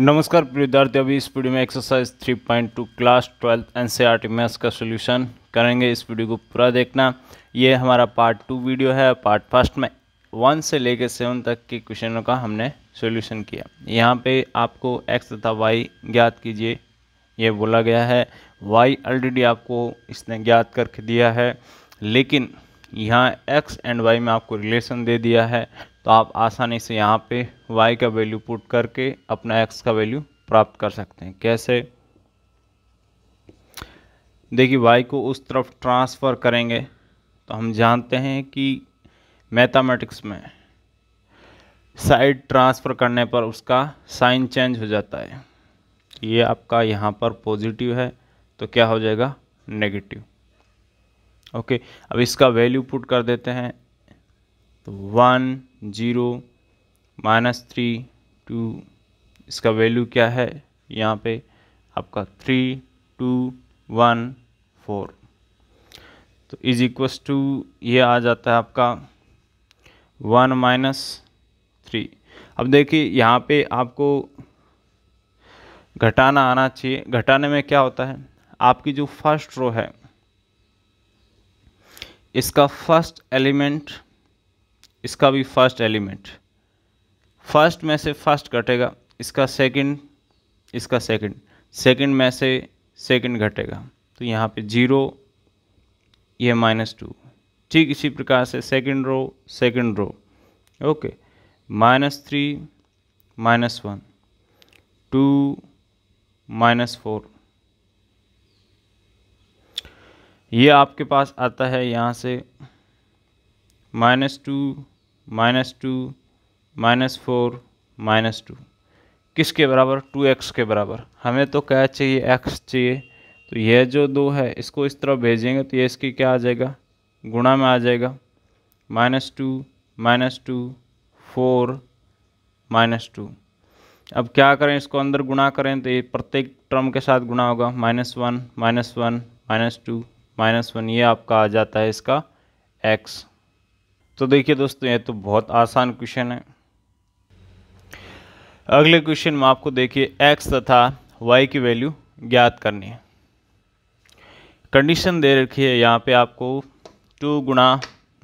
नमस्कार प्रिय विद्यार्थी अभी इस वीडियो में exercise 3.2 class twelfth NCERT maths का सोल्यूशन करेंगे इस वीडियो को पूरा देखना ये हमारा पार्ट टू वीडियो है पार्ट फर्स्ट में वन से लेकर सेवन तक के क्वेश्चनों का हमने सोल्यूशन किया यहाँ पे आपको एक्स तथा वाई ज्ञात कीजिए ये बोला गया है वाई ऑलरेडी आपको इसने ज्ञात करके दिया है लेकिन यहाँ एक्स एंड वाई में आपको रिलेशन दे दिया है तो आप आसानी से यहाँ पे y का वैल्यू पुट करके अपना x का वैल्यू प्राप्त कर सकते हैं कैसे देखिए y को उस तरफ ट्रांसफ़र करेंगे तो हम जानते हैं कि मैथमेटिक्स में साइड ट्रांसफ़र करने पर उसका साइन चेंज हो जाता है ये आपका यहाँ पर पॉजिटिव है तो क्या हो जाएगा नेगेटिव ओके अब इसका वैल्यू पुट कर देते हैं तो one zero minus three two इसका वैल्यू क्या है यहाँ पे आपका थ्री टू वन फोर तो इज इक्वस टू ये आ जाता है आपका वन माइनस थ्री अब देखिए यहाँ पे आपको घटाना आना चाहिए घटाने में क्या होता है आपकी जो फर्स्ट रो है इसका फर्स्ट एलिमेंट इसका भी फर्स्ट एलिमेंट फर्स्ट में से फर्स्ट घटेगा इसका सेकंड इसका सेकंड सेकंड में से सेकंड घटेगा तो यहाँ पे जीरो ये माइनस टू ठीक इसी प्रकार से second row second row okay minus three minus one two minus four ये आपके पास आता है यहाँ से minus two minus two minus four minus two किसके बराबर टू एक्स के बराबर हमें तो क्या चाहिए एक्स चाहिए तो यह जो दो है इसको इस तरह भेजेंगे तो ये इसकी क्या आ जाएगा गुणा में आ जाएगा minus two minus two four minus two अब क्या करें इसको अंदर गुणा करें तो ये प्रत्येक टर्म के साथ गुणा होगा minus one minus one minus two minus one ये आपका आ जाता है इसका एक्स तो देखिए दोस्तों ये तो बहुत आसान क्वेश्चन है अगले क्वेश्चन में आपको देखिए एक्स तथा वाई की वैल्यू ज्ञात करनी है कंडीशन दे रखी है यहाँ पे आपको टू गुणा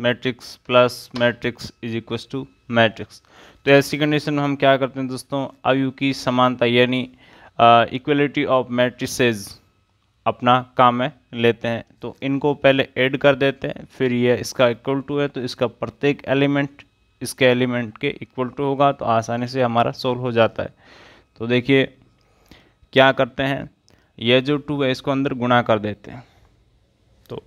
matrix plus matrix is equal to matrix तो ऐसी कंडीशन में हम क्या करते हैं दोस्तों आयु की समानता यानी इक्वलिटी ऑफ मैट्रिसेज अपना काम में लेते हैं तो इनको पहले ऐड कर देते हैं फिर ये इसका इक्वल टू है तो इसका प्रत्येक एलिमेंट इसके एलिमेंट के इक्वल टू होगा तो आसानी से हमारा सोल्व हो जाता है तो देखिए क्या करते हैं यह जो टू है इसको अंदर गुणा कर देते हैं तो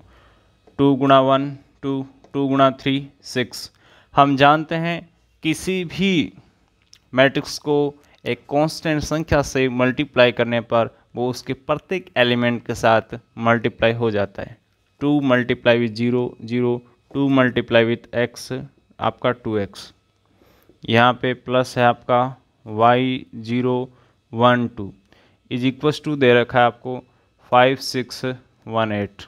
टू गुणा वन टू टू गुणा थ्री सिक्स हम जानते हैं किसी भी मैट्रिक्स को एक कांस्टेंट संख्या से मल्टीप्लाई करने पर वो उसके प्रत्येक एलिमेंट के साथ मल्टीप्लाई हो जाता है two multiply with zero zero two multiply with x आपका टू एक्स यहाँ पे प्लस है आपका y zero one two is equals to दे रखा है आपको फाइव सिक्स वन एट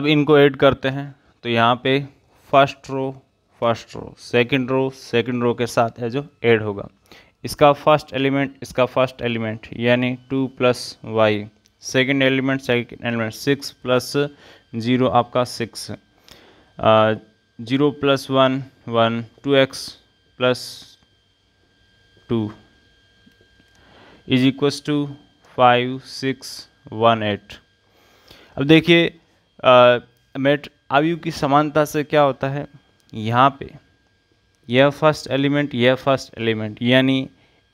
अब इनको ऐड करते हैं तो यहाँ पे first row first row second row second row के साथ है जो ऐड होगा इसका फर्स्ट एलिमेंट इसका फर्स्ट एलिमेंट यानी two plus y second element second element six plus zero आपका six zero plus one one two x plus two is equals to five six one eight अब देखिए met आयु की समानता से क्या होता है यहाँ पे यह फर्स्ट एलिमेंट यह फर्स्ट एलिमेंट यानी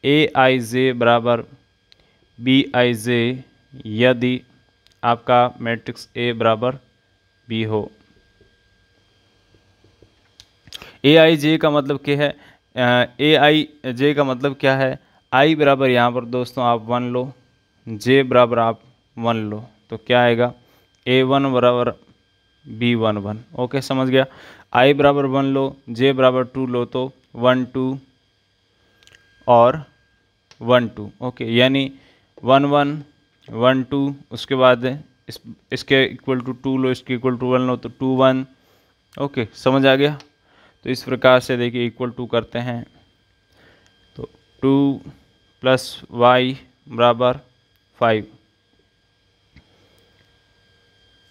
ए आई जे बराबर बी आई जे यदि आपका मैट्रिक्स ए बराबर बी हो ए आई जे का मतलब क्या है ए आई जे का मतलब क्या है आई बराबर यहाँ पर दोस्तों आप वन लो जे बराबर आप वन लो तो क्या आएगा ए वन बराबर बी वन वन ओके समझ गया आई बराबर वन लो जे बराबर टू लो तो वन टू और वन टू ओके यानी वन वन वन टू उसके बाद इस इसके इक्वल टू टू लो इसके इक्वल टू वन लो तो टू वन ओके समझ आ गया तो इस प्रकार से देखिए इक्वल टू करते हैं तो टू प्लस वाई बराबर five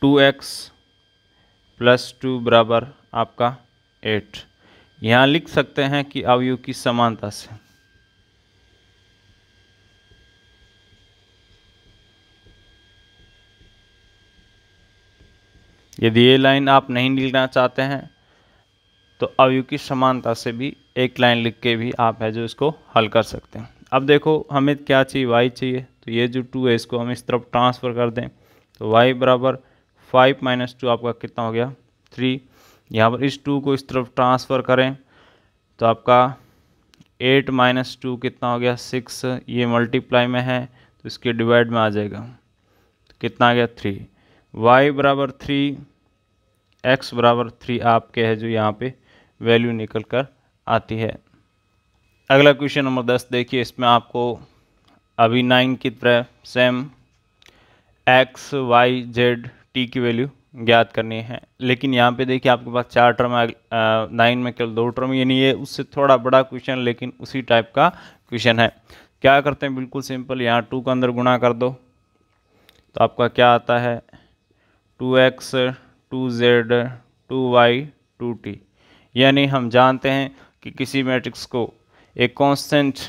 two x plus two बराबर आपका एट यहाँ लिख सकते हैं कि अवयु की समानता से यदि ये लाइन आप नहीं लिखना चाहते हैं तो अवयु की समानता से भी एक लाइन लिख के भी आप है जो इसको हल कर सकते हैं अब देखो हमें क्या चाहिए वाई चाहिए तो ये जो टू है इसको हम इस तरफ ट्रांसफ़र कर दें तो वाई बराबर फाइव माइनस टू आपका कितना हो गया थ्री यहाँ पर इस टू को इस तरफ ट्रांसफ़र करें तो आपका एट माइनस टू कितना हो गया सिक्स ये मल्टीप्लाई में है तो इसके डिवाइड में आ जाएगा कितना आ गया थ्री वाई बराबर थ्री एक्स बराबर थ्री आपके है जो यहाँ पे वैल्यू निकल कर आती है अगला क्वेश्चन नंबर दस देखिए इसमें आपको अभी नाइन की तरह same x y z t की वैल्यू ज्ञात करनी है लेकिन यहाँ पे देखिए आपके पास चार टर्म है नाइन में केवल दो टर्म ये नहीं है उससे थोड़ा बड़ा क्वेश्चन लेकिन उसी टाइप का क्वेश्चन है क्या करते हैं बिल्कुल सिंपल यहाँ टू का अंदर गुणा कर दो तो आपका क्या आता है two x two z two y two t यानी हम जानते हैं कि किसी मैट्रिक्स को एक कॉन्स्टेंट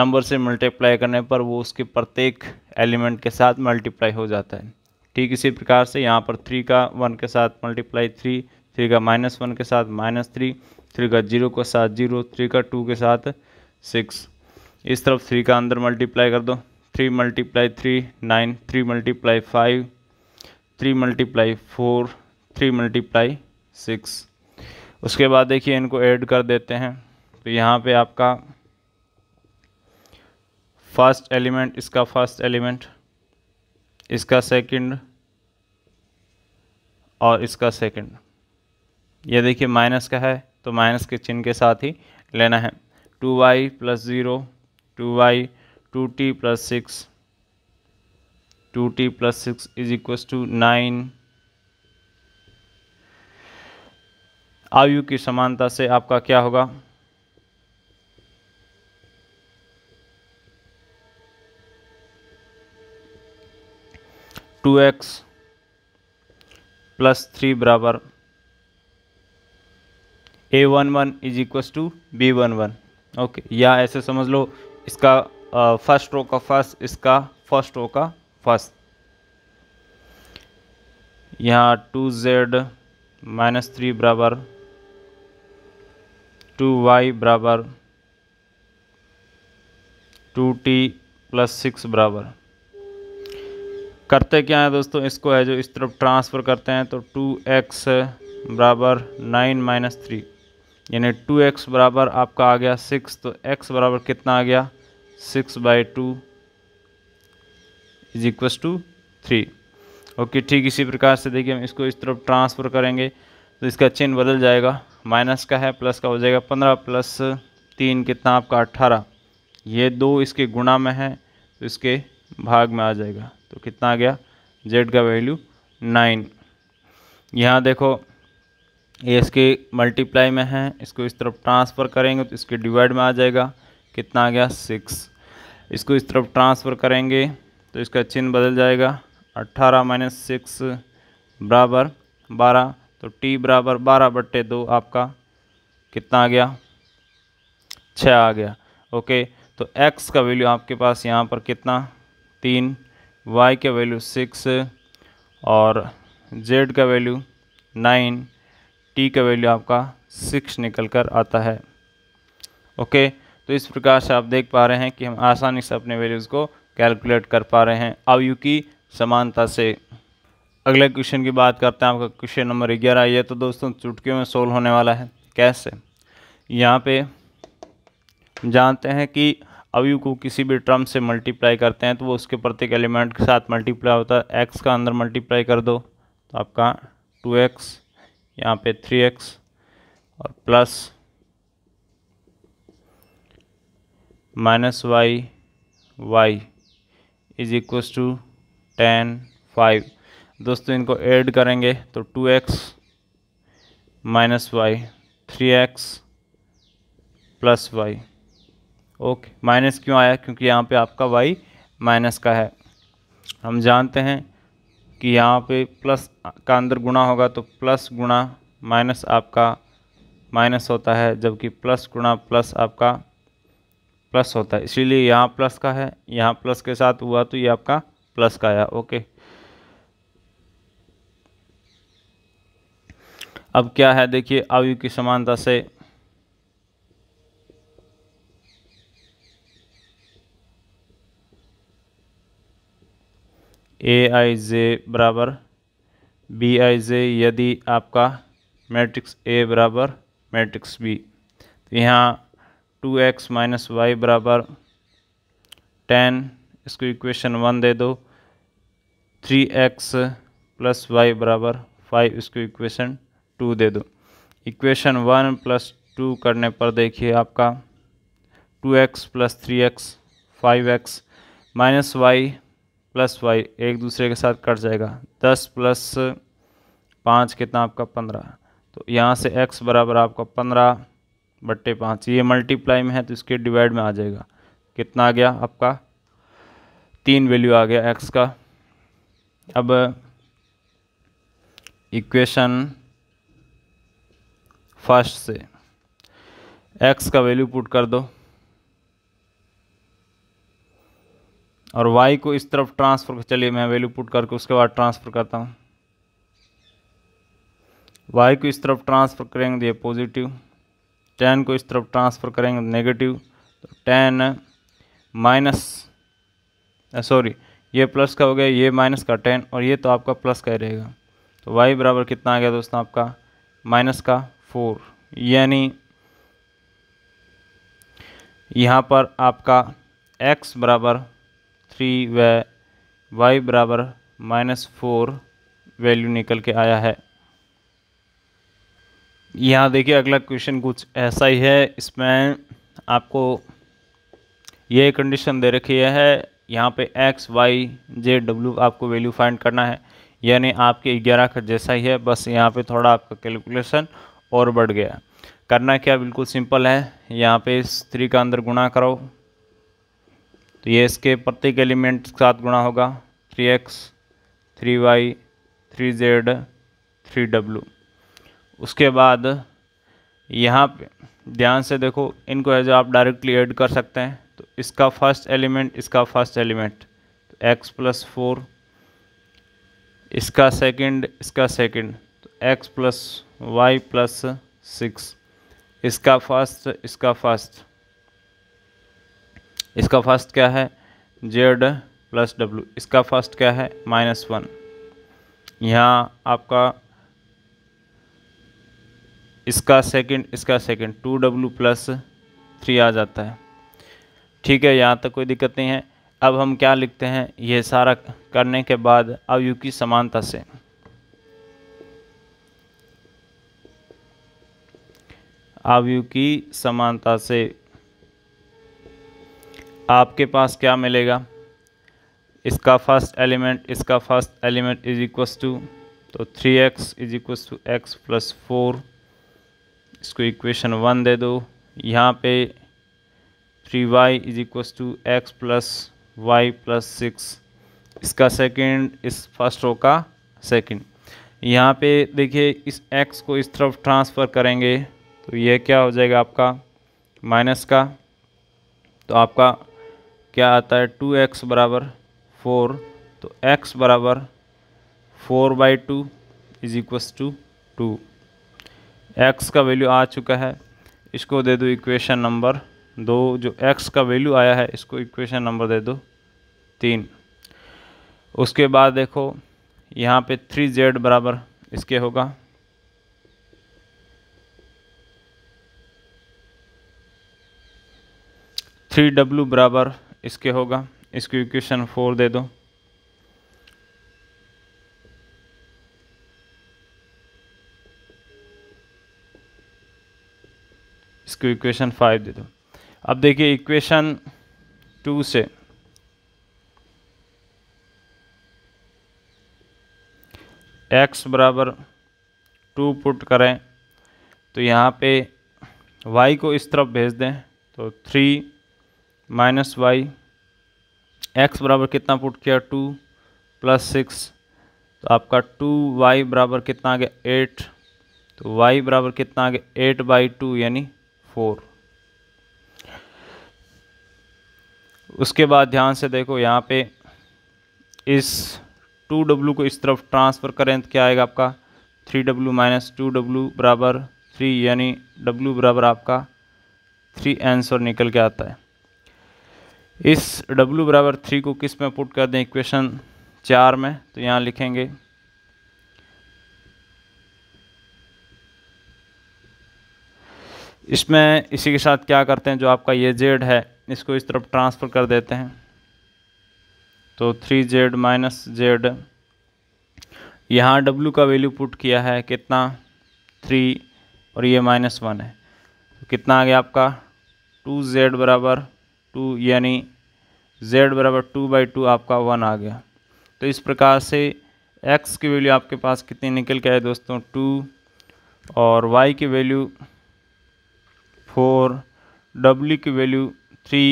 नंबर से मल्टीप्लाई करने पर वो उसके प्रत्येक एलिमेंट के साथ मल्टीप्लाई हो जाता है ठीक इसी प्रकार से यहाँ पर थ्री का वन के साथ मल्टीप्लाई थ्री थ्री का माइनस वन के साथ माइनस थ्री थ्री का जीरो के साथ जीरो थ्री का टू के साथ सिक्स इस तरफ थ्री का अंदर मल्टीप्लाई कर दो three multiply three nine three multiply five three multiply four three multiply six उसके बाद देखिए इनको ऐड कर देते हैं तो यहाँ पे आपका फर्स्ट एलिमेंट इसका फर्स्ट एलिमेंट इसका सेकंड और इसका सेकंड ये देखिए माइनस का है तो माइनस के चिन्ह के साथ ही लेना है two y plus zero two y two t plus six two t plus six is equals to nine आयु की समानता से आपका क्या होगा टू एक्स प्लस थ्री बराबर a one one is equal to b one one okay या ऐसे समझ लो इसका फर्स्ट रो का फर्स्ट इसका फर्स्ट रो का फर्स्ट यहाँ टू जेड माइनस थ्री बराबर टू वाई बराबर टू टी प्लस सिक्स बराबर करते क्या है दोस्तों इसको है जो इस तरफ ट्रांसफ़र करते हैं तो टू एक्स बराबर नाइन माइनस थ्री यानी टू एक्स बराबर आपका आ गया सिक्स तो एक्स बराबर कितना आ गया six by two is equals to three okay ठीक इसी प्रकार से देखिए हम इसको इस तरफ ट्रांसफ़र करेंगे तो इसका चिन्ह बदल जाएगा माइनस का है प्लस का हो जाएगा पंद्रह प्लस तीन कितना आपका अट्ठारह ये दो इसके गुणा में है तो इसके भाग में आ जाएगा तो कितना आ गया जेड का वैल्यू नाइन यहाँ देखो ये इसके मल्टीप्लाई में है इसको इस तरफ ट्रांसफ़र करेंगे तो इसके डिवाइड में आ जाएगा कितना आ गया सिक्स इसको इस तरफ ट्रांसफ़र करेंगे तो इसका चिन्ह बदल जाएगा अट्ठारह माइनस सिक्स बराबर बारह तो टी बराबर बारह बट्टे दो आपका कितना आ गया छः आ गया ओके तो एक्स का वैल्यू आपके पास यहाँ पर कितना तीन वाई का वैल्यू सिक्स और जेड का वैल्यू नाइन टी का वैल्यू आपका सिक्स निकल कर आता है ओके तो इस प्रकार से आप देख पा रहे हैं कि हम आसानी से अपने वैल्यूज़ को कैलकुलेट कर पा रहे हैं आयु की समानता से अगले क्वेश्चन की बात करते हैं आपका क्वेश्चन नंबर ग्यारह ये तो दोस्तों चुटकियों में सोल्व होने वाला है कैसे यहाँ पे जानते हैं कि अब यू को किसी भी टर्म से मल्टीप्लाई करते हैं तो वो उसके प्रत्येक एलिमेंट के साथ मल्टीप्लाई होता है एक्स का अंदर मल्टीप्लाई कर दो तो आपका टू एक्स यहाँ पे थ्री एक्स और plus minus y y is equals to ten five दोस्तों इनको ऐड करेंगे तो two x minus y three x plus y okay minus क्यों आया क्योंकि यहाँ पे आपका वाई माइनस का है हम जानते हैं कि यहाँ पे प्लस का अंदर गुणा होगा तो प्लस गुणा माइनस आपका माइनस होता है जबकि प्लस गुणा प्लस आपका प्लस होता है इसीलिए यहाँ प्लस का है यहाँ प्लस के साथ हुआ तो ये आपका प्लस का आया ओके अब क्या है देखिए अवयु की समानता से ए आई जे बराबर बी आई जे यदि आपका मैट्रिक्स ए बराबर मैट्रिक्स बी तो यहाँ टू एक्स माइनस वाई बराबर टेन इसको इक्वेशन वन दे दो थ्री एक्स प्लस वाई बराबर फाइव इसको इक्वेशन टू दे दो इक्वेशन वन प्लस टू करने पर देखिए आपका two x plus three x five x minus y plus y एक दूसरे के साथ कट जाएगा दस प्लस पाँच कितना आपका पंद्रह तो यहाँ से एक्स बराबर आपका पंद्रह बट्टे पाँच ये मल्टीप्लाई में है तो इसके डिवाइड में आ जाएगा कितना आ गया आपका तीन वैल्यू आ गया एक्स का अब इक्वेशन फर्स्ट से एक्स का वैल्यू पुट कर दो और y को इस तरफ ट्रांसफ़र चलिए मैं वैल्यू पुट करके उसके बाद ट्रांसफ़र करता हूँ y को इस तरफ ट्रांसफ़र करेंगे तो ये पॉजिटिव टेन को इस तरफ ट्रांसफ़र करेंगे नेगेटिव तो टेन माइनस सॉरी ये प्लस का हो गया ये माइनस का टेन और ये तो आपका प्लस का ही रहेगा तो y बराबर कितना आ गया दोस्तों आपका माइनस का फोर यानी यहाँ पर आपका x बराबर थ्री व वाई बराबर माइनस फोर वैल्यू निकल के आया है यहाँ देखिए अगला क्वेश्चन कुछ ऐसा ही है इसमें आपको ये कंडीशन दे रखी है यहाँ पे एक्स वाई जे डब्ल्यू आपको वैल्यू फाइंड करना है यानी आपके ग्यारह का जैसा ही है बस यहाँ पे थोड़ा आपका कैलकुलेशन और बढ़ गया करना क्या बिल्कुल सिंपल है यहाँ पे इस थ्री का अंदर गुणा करो तो ये इसके प्रत्येक एलिमेंट के साथ गुणा होगा three x three y three z three डब्लू उसके बाद यहाँ पे ध्यान से देखो इनको जो आप डायरेक्टली ऐड कर सकते हैं तो इसका फर्स्ट एलिमेंट इसका फर्स्ट एलिमेंट तो एक्स प्लस फोर इसका सेकंड इसका सेकंड तो x plus y plus six इसका फर्स्ट इसका फर्स्ट इसका फर्स्ट क्या है जेड प्लस डब्ल्यू इसका फर्स्ट क्या है माइनस वन यहाँ आपका इसका सेकंड इसका सेकंड टू डब्ल्यू प्लस थ्री आ जाता है ठीक है यहाँ तक कोई दिक्कत नहीं है अब हम क्या लिखते हैं ये सारा करने के बाद यू की समानता से आवयु की समानता से आपके पास क्या मिलेगा इसका फर्स्ट एलिमेंट इसका first element is equal to तो three x is equal to x plus four इसको इक्वेशन वन दे दो यहाँ पे three y is equal to x plus y plus six इसका सेकेंड इस फर्स्ट रो का सेकेंड यहाँ पे देखिए इस एक्स को इस तरफ ट्रांसफ़र करेंगे तो यह क्या हो जाएगा आपका माइनस का तो आपका क्या आता है टू एक्स बराबर फोर तो एक्स बराबर four by two is equals to two x का वैल्यू आ चुका है इसको दे दो इक्वेशन नंबर दो जो एक्स का वैल्यू आया है इसको इक्वेशन नंबर दे दो तीन उसके बाद देखो यहाँ पे थ्री जेड बराबर इसके होगा थ्री डब्लू बराबर इसके होगा इसको इक्वेशन फोर दे दो इसको इक्वेशन फाइव दे दो अब देखिए इक्वेशन टू से एक्स बराबर टू पुट करें तो यहाँ पे वाई को इस तरफ भेज दें तो थ्री माइनस वाई एक्स बराबर कितना पुट किया टू प्लस सिक्स तो आपका टू वाई बराबर कितना आ गया एट तो वाई बराबर कितना आ गया एट बाई टू यानी फोर उसके बाद ध्यान से देखो यहाँ पे इस टू डब्लू को इस तरफ ट्रांसफ़र करें तो क्या आएगा आपका three W minus two W बराबर थ्री यानी डब्लू बराबर आपका थ्री आंसर निकल के आता है इस W बराबर थ्री को किस में पुट कर दें इक्वेशन चार में तो यहाँ लिखेंगे इसमें इसी के साथ क्या करते हैं जो आपका ये जेड है इसको इस तरफ ट्रांसफ़र कर देते हैं तो थ्री जेड माइनस जेड यहाँ W का वैल्यू पुट किया है कितना थ्री और ये माइनस वन है तो कितना आ गया आपका टू जेड बराबर टू यानी z बराबर टू बाई टू आपका वन आ गया तो इस प्रकार से x की वैल्यू आपके पास कितनी निकल के आए दोस्तों टू और y की वैल्यू फोर डब्ल्यू की वैल्यू थ्री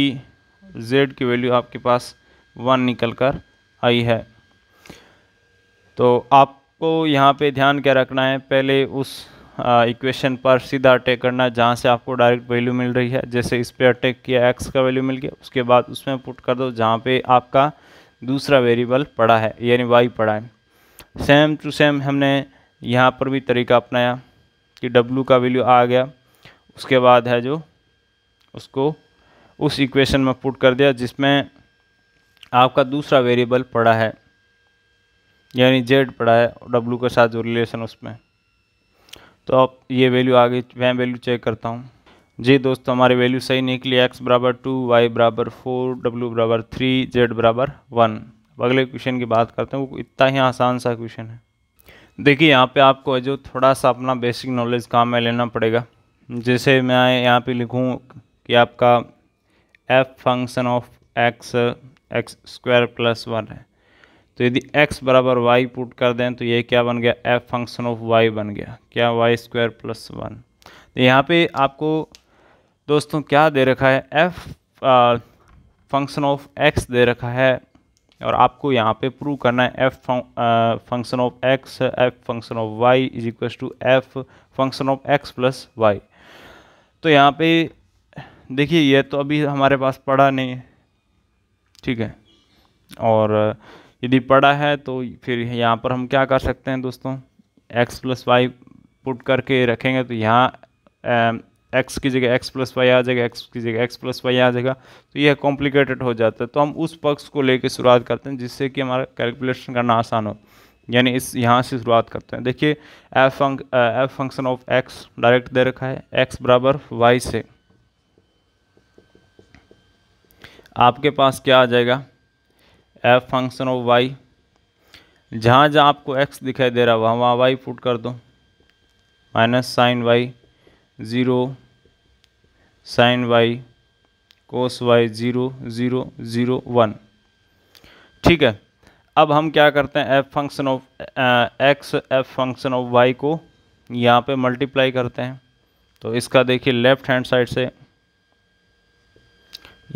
जेड की वैल्यू आपके पास वन निकल कर आई है तो आपको यहाँ पे ध्यान क्या रखना है पहले उस इक्वेशन पर सीधा अटैक करना जहाँ से आपको डायरेक्ट वैल्यू मिल रही है जैसे इस पर अटैक किया एक्स का वैल्यू मिल गया उसके बाद उसमें पुट कर दो जहाँ पे आपका दूसरा वेरिएबल पड़ा है यानी वाई पड़ा है सेम टू सेम हमने यहाँ पर भी तरीका अपनाया कि डब्लू का वैल्यू आ गया उसके बाद है जो उसको उस इक्वेशन में पुट कर दिया जिसमें आपका दूसरा वेरिएबल पड़ा है यानी जेड पड़ा है डब्लू के साथ जो रिलेशन उसमें तो आप ये वैल्यू आ गई मैं वैल्यू चेक करता हूँ जी दोस्तों हमारी वैल्यू सही निकली एक्स बराबर टू वाई बराबर फोर डब्ल्यू बराबर थ्री जेड बराबर वन अब अगले क्वेश्चन की बात करते हैं वो इतना ही आसान सा क्वेश्चन है देखिए यहाँ पे आपको जो थोड़ा सा अपना बेसिक नॉलेज काम में लेना पड़ेगा जैसे मैं यहाँ पे लिखूँ कि आपका f function of x x square plus one है तो यदि x बराबर वाई पुट कर दें तो ये क्या बन गया एफ फंक्शन ऑफ वाई बन गया क्या वाई स्क्वायर प्लस वन तो यहाँ पे आपको दोस्तों क्या दे रखा है एफ फंक्शन ऑफ एक्स दे रखा है और आपको यहाँ पे प्रूव करना है f function of x f function of y is equal to f function of x plus y तो यहाँ पे देखिए ये तो अभी हमारे पास पड़ा नहीं है ठीक है और यदि पड़ा है तो फिर यहाँ पर हम क्या कर सकते हैं दोस्तों एक्स प्लस वाई पुट करके रखेंगे तो यहाँ एक्स की जगह एक्स प्लस वाई आ जाएगा एक्स की जगह एक्स प्लस वाई आ जाएगा तो यह कॉम्प्लिकेटेड हो जाता है तो हम उस पक्ष को लेकर शुरुआत करते हैं जिससे कि हमारा कैलकुलेशन करना आसान हो यानी इस यहाँ से शुरुआत करते हैं देखिए f func f function of x direct दे रखा है एक्स बराबर वाई से आपके पास क्या आ जाएगा एफ फंक्शन ऑफ वाई जहाँ जहाँ आपको एक्स दिखाई दे रहा है वहाँ वहाँ वाई पुट कर दो minus sine y zero sine y cos y zero zero zero one ठीक है अब हम क्या करते हैं f function of x f function of y को यहाँ पे मल्टीप्लाई करते हैं तो इसका देखिए लेफ्ट हैंड साइड से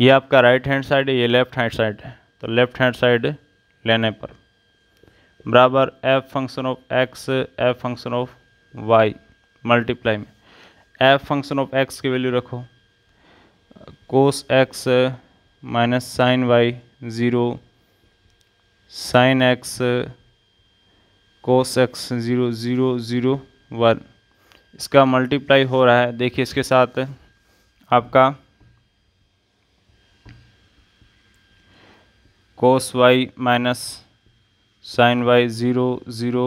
ये आपका राइट हैंड साइड है ये लेफ्ट हैंड साइड है तो लेफ्ट हैंड साइड लेने पर बराबर f function of x f function of y multiply में एफ फंक्शन ऑफ एक्स की वैल्यू रखो cos x minus sine y zero sine x cos x zero zero zero one इसका multiply हो रहा है देखिए इसके साथ आपका cos y minus sine y zero zero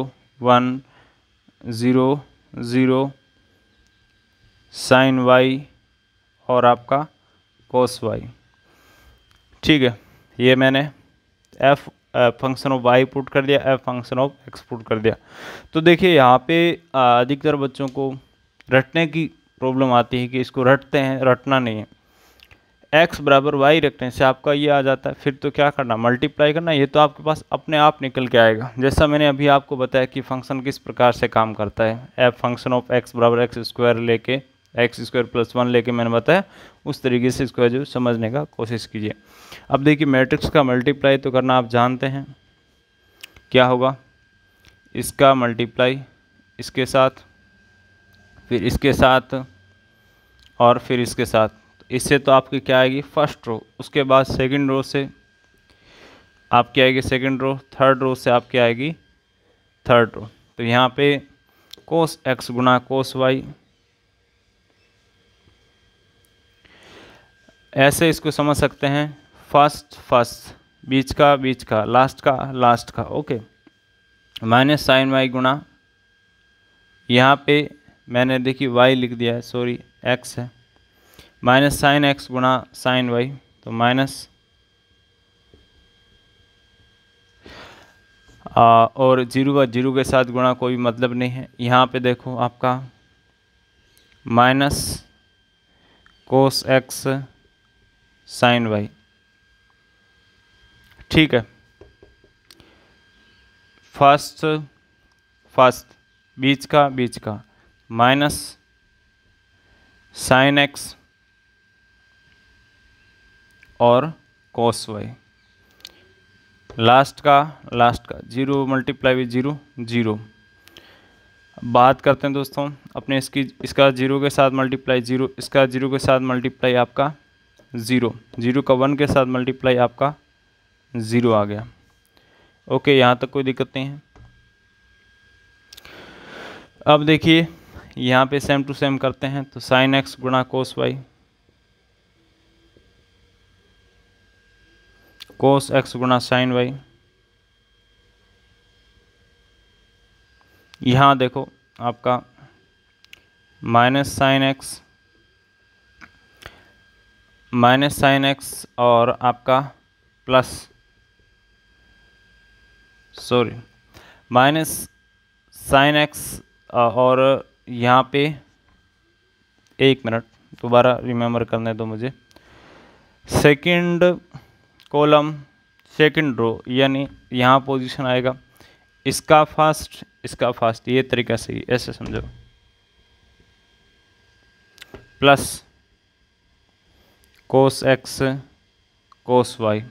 one zero zero sine y और आपका कोस वाई ठीक है ये मैंने f function of y put कर दिया f function of x put कर दिया तो देखिए यहाँ पे अधिकतर बच्चों को रटने की प्रॉब्लम आती है कि इसको रटते हैं रटना नहीं है एक्स बराबर वाई रखने से आपका ये आ जाता है फिर तो क्या करना मल्टीप्लाई करना ये तो आपके पास अपने आप निकल के आएगा जैसा मैंने अभी आपको बताया कि फंक्शन किस प्रकार से काम करता है एफ फंक्शन ऑफ एक्स बराबर एक्स स्क्वायर लेके एक्स स्क्वायर प्लस वन लेके मैंने बताया उस तरीके से इसको जो समझने का कोशिश कीजिए अब देखिए मैट्रिक्स का मल्टीप्लाई तो करना आप जानते हैं क्या होगा इसका मल्टीप्लाई इसके साथ फिर इसके साथ और फिर इसके साथ इससे तो आपकी क्या आएगी फर्स्ट रो उसके बाद सेकंड रो से आपकी आएगी सेकंड रो थर्ड रो से आपकी आएगी थर्ड रो तो यहाँ पे कोस एक्स गुना कोस वाई ऐसे इसको समझ सकते हैं फर्स्ट फर्स्ट बीच का बीच का लास्ट का लास्ट का ओके माइनस साइन वाई गुना यहाँ पे मैंने देखी वाई लिख दिया है सॉरी एक्स है माइनस साइन एक्स गुणा साइन वाई तो माइनस और जीरो व जीरो के साथ गुणा कोई मतलब नहीं है यहाँ पे देखो आपका minus cos x sine y ठीक है फर्स्ट फर्स्ट बीच का बीच का माइनस साइन एक्स और कॉस वाई लास्ट का लास्ट का zero multiply with zero zero बात करते हैं दोस्तों अपने इसकी इसका जीरो के साथ मल्टीप्लाई जीरो इसका जीरो के साथ मल्टीप्लाई आपका ज़ीरो जीरो का वन के साथ मल्टीप्लाई आपका ज़ीरो आ गया ओके यहाँ तक कोई दिक्कत नहीं है अब देखिए यहाँ पे सेम टू सेम करते हैं तो साइन एक्स गुणा कोस वाई कोस एक्स गुणा साइन वाई यहाँ देखो आपका minus sine x minus sine x और आपका plus sorry minus sine x और यहाँ पे एक मिनट दोबारा रिमेम्बर करने दो मुझे सेकंड कॉलम सेकंड रो यानी यहाँ पोजीशन आएगा इसका फास्ट इसका फास्ट ये तरीका से ऐसे समझो plus cos x cos y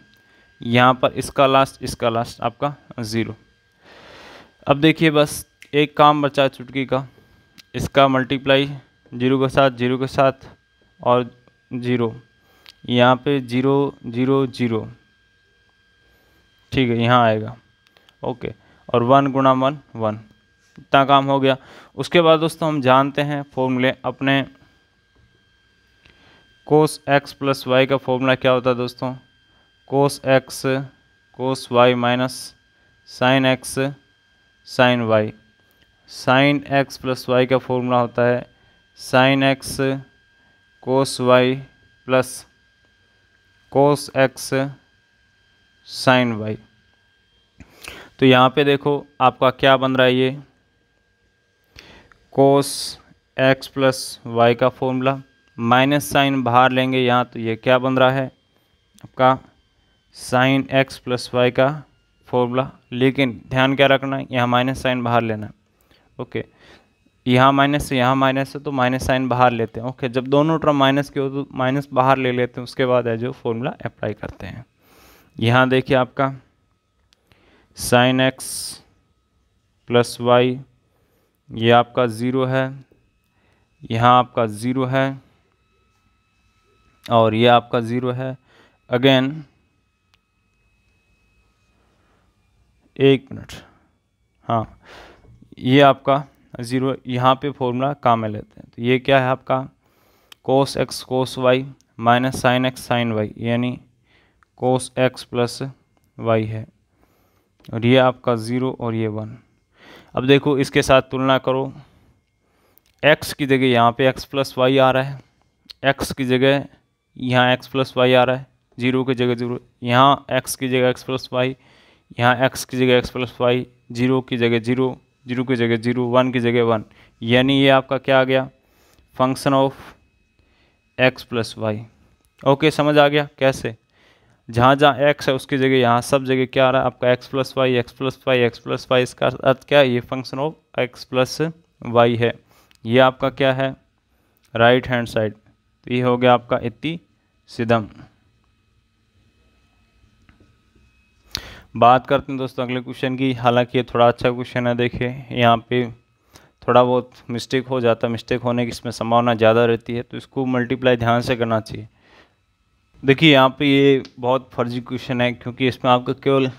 यहाँ पर इसका लास्ट इसका लास्ट आपका ज़ीरो अब देखिए बस एक काम बचा चुटकी का इसका मल्टीप्लाई जीरो के साथ जीरो के साथ और जीरो यहाँ पे ज़ीरो ज़ीरो ज़ीरो ठीक है यहाँ आएगा ओके और वन गुणा वन वन इतना काम हो गया उसके बाद दोस्तों हम जानते हैं फॉर्मूले अपने कोस एक्स प्लस वाई का फॉर्मूला क्या होता है दोस्तों cos x cos y minus sine x sine y sine x plus y का फॉर्मूला होता है sine x cos y plus cos x sine y तो यहाँ पे देखो आपका क्या बन रहा है ये कोस एक्स प्लस वाई का फॉर्मूला माइनस साइन बाहर लेंगे यहाँ तो ये क्या बन रहा है आपका साइन एक्स प्लस वाई का फॉर्मूला लेकिन ध्यान क्या रखना है यहाँ माइनस साइन बाहर लेना है ओके यहाँ माइनस है यहाँ माइनस है तो माइनस साइन बाहर लेते हैं ओके जब दोनों टर्म माइनस के हो तो माइनस बाहर ले लेते हैं उसके बाद है जो फॉर्मूला अप्लाई करते हैं यहाँ देखिए आपका साइन एक्स प्लस वाई ये आपका ज़ीरो है यहाँ आपका ज़ीरो है और ये आपका ज़ीरो है अगेन एक मिनट हाँ ये आपका ज़ीरो यहाँ पे फॉर्मूला काम में लेते हैं तो ये क्या है आपका cos x cos y minus sine x sine y यानी कोस एक्स प्लस वाई है और ये आपका ज़ीरो और ये वन अब देखो इसके साथ तुलना करो एक्स की जगह यहाँ पे एक्स प्लस वाई आ रहा है एक्स की जगह यहाँ एक्स प्लस वाई आ रहा है जीरो की जगह जीरो यहाँ एक्स की जगह एक्स प्लस वाई यहाँ एक्स की जगह एक्स प्लस वाई जीरो की जगह जीरो जीरो की जगह जीरो वन की जगह वन यानी ये आपका क्या आ गया function of x plus y okay समझ आ गया कैसे जहाँ जहाँ एक्स है उसकी जगह यहाँ सब जगह क्या आ रहा है आपका x plus y x plus y x plus y इसका अर्थ क्या है ये function of x plus y है ये आपका क्या है राइट हैंड साइड तो ये हो गया आपका इति सिदम बात करते हैं दोस्तों अगले क्वेश्चन की हालांकि ये थोड़ा अच्छा क्वेश्चन है देखिए यहाँ पे थोड़ा बहुत मिस्टेक हो जाता है मिस्टेक होने की इसमें संभावना ज़्यादा रहती है तो इसको मल्टीप्लाई ध्यान से करना चाहिए देखिए यहाँ पे ये बहुत फर्जी क्वेश्चन है क्योंकि इसमें आपको केवल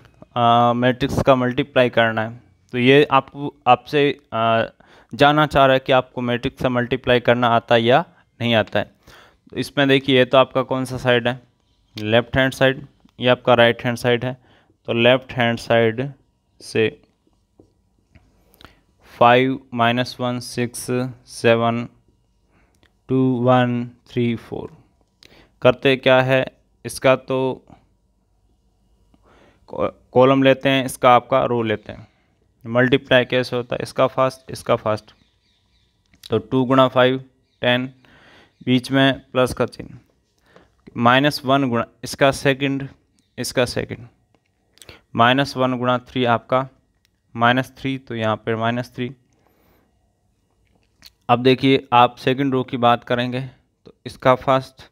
मैट्रिक्स का मल्टीप्लाई करना है तो ये आपको आपसे जानना चाह रहा है कि आपको मैट्रिक्स का मल्टीप्लाई करना आता है या नहीं आता है तो इसमें देखिए ये तो आपका कौन सा साइड है लेफ्ट हैंड साइड या आपका राइट हैंड साइड है तो लेफ्ट हैंड साइड से five minus one six seven two one three four करते क्या है इसका तो कॉलम लेते हैं इसका आपका रो लेते हैं मल्टीप्लाई कैसे होता है इसका फास्ट इसका फास्ट तो टू गुणा फाइव टेन बीच में प्लस का चिन्ह माइनस वन गुणा इसका सेकंड इसका सेकंड माइनस वन गुणा थ्री आपका माइनस थ्री तो यहाँ पर माइनस थ्री अब देखिए आप सेकंड रो की बात करेंगे तो इसका फर्स्ट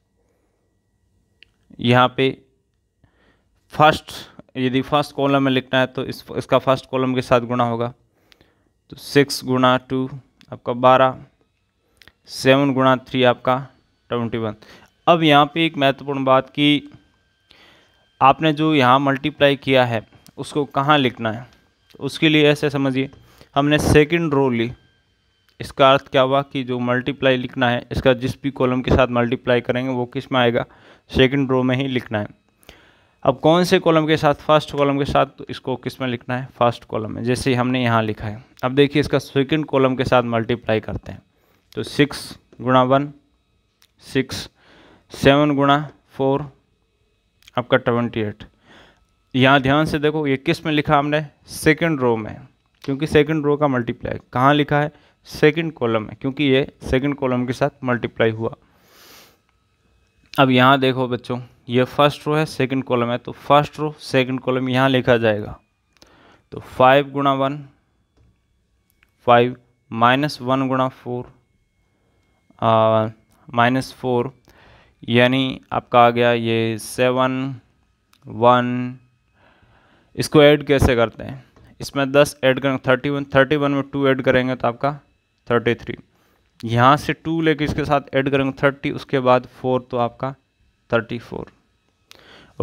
यहाँ पे फर्स्ट यदि फर्स्ट कॉलम में लिखना है तो इस इसका फर्स्ट कॉलम के साथ गुणा होगा तो सिक्स गुणा टू आपका बारह सेवन गुणा थ्री आपका ट्वेंटी वन अब यहाँ पे एक महत्वपूर्ण बात कि आपने जो यहाँ मल्टीप्लाई किया है उसको कहाँ लिखना है उसके लिए ऐसे समझिए हमने सेकंड रो ली इसका अर्थ क्या हुआ कि जो मल्टीप्लाई लिखना है इसका जिस भी कॉलम के साथ मल्टीप्लाई करेंगे वो किस में आएगा सेकंड रो में ही लिखना है अब कौन से कॉलम के साथ फर्स्ट कॉलम के साथ तो इसको किस में लिखना है फर्स्ट कॉलम में जैसे हमने यहाँ लिखा है अब देखिए इसका सेकेंड कॉलम के साथ मल्टीप्लाई करते हैं तो सिक्स गुणा वन सिक्स सेवन गुणा फोर आपका ट्वेंटी एट यहाँ ध्यान से देखो ये किस में लिखा हमने सेकेंड रो में क्योंकि सेकेंड रो का मल्टीप्लाई कहाँ लिखा है सेकेंड कॉलम में क्योंकि ये सेकेंड कॉलम के साथ मल्टीप्लाई हुआ अब यहाँ देखो बच्चों ये फर्स्ट रो है सेकेंड कॉलम है तो फर्स्ट रो सेकेंड कॉलम यहाँ लिखा जाएगा तो फाइव गुणा वन फाइव माइनस वन गुणा फोर माइनस फोर यानी आपका आ गया ये सेवन वन इसको ऐड कैसे करते हैं इसमें दस ऐड करेंगे थर्टी वन थर्टी वन में टू ऐड करेंगे तो आपका थर्टी थ्री यहाँ से टू लेके इसके साथ ऐड करेंगे थर्टी उसके बाद फोर तो आपका थर्टी फोर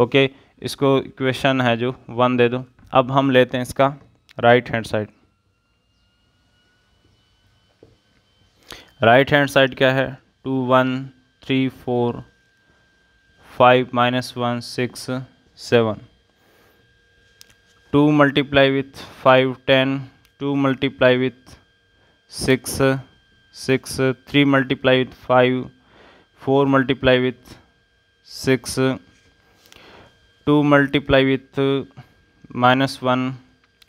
ओके इसको इक्वेशन है जो वन दे दो अब हम लेते हैं इसका right hand side right hand side क्या है two one three four five minus one six seven two multiply with five ten two multiply with six six three multiply with five four multiply with six two multiply with minus one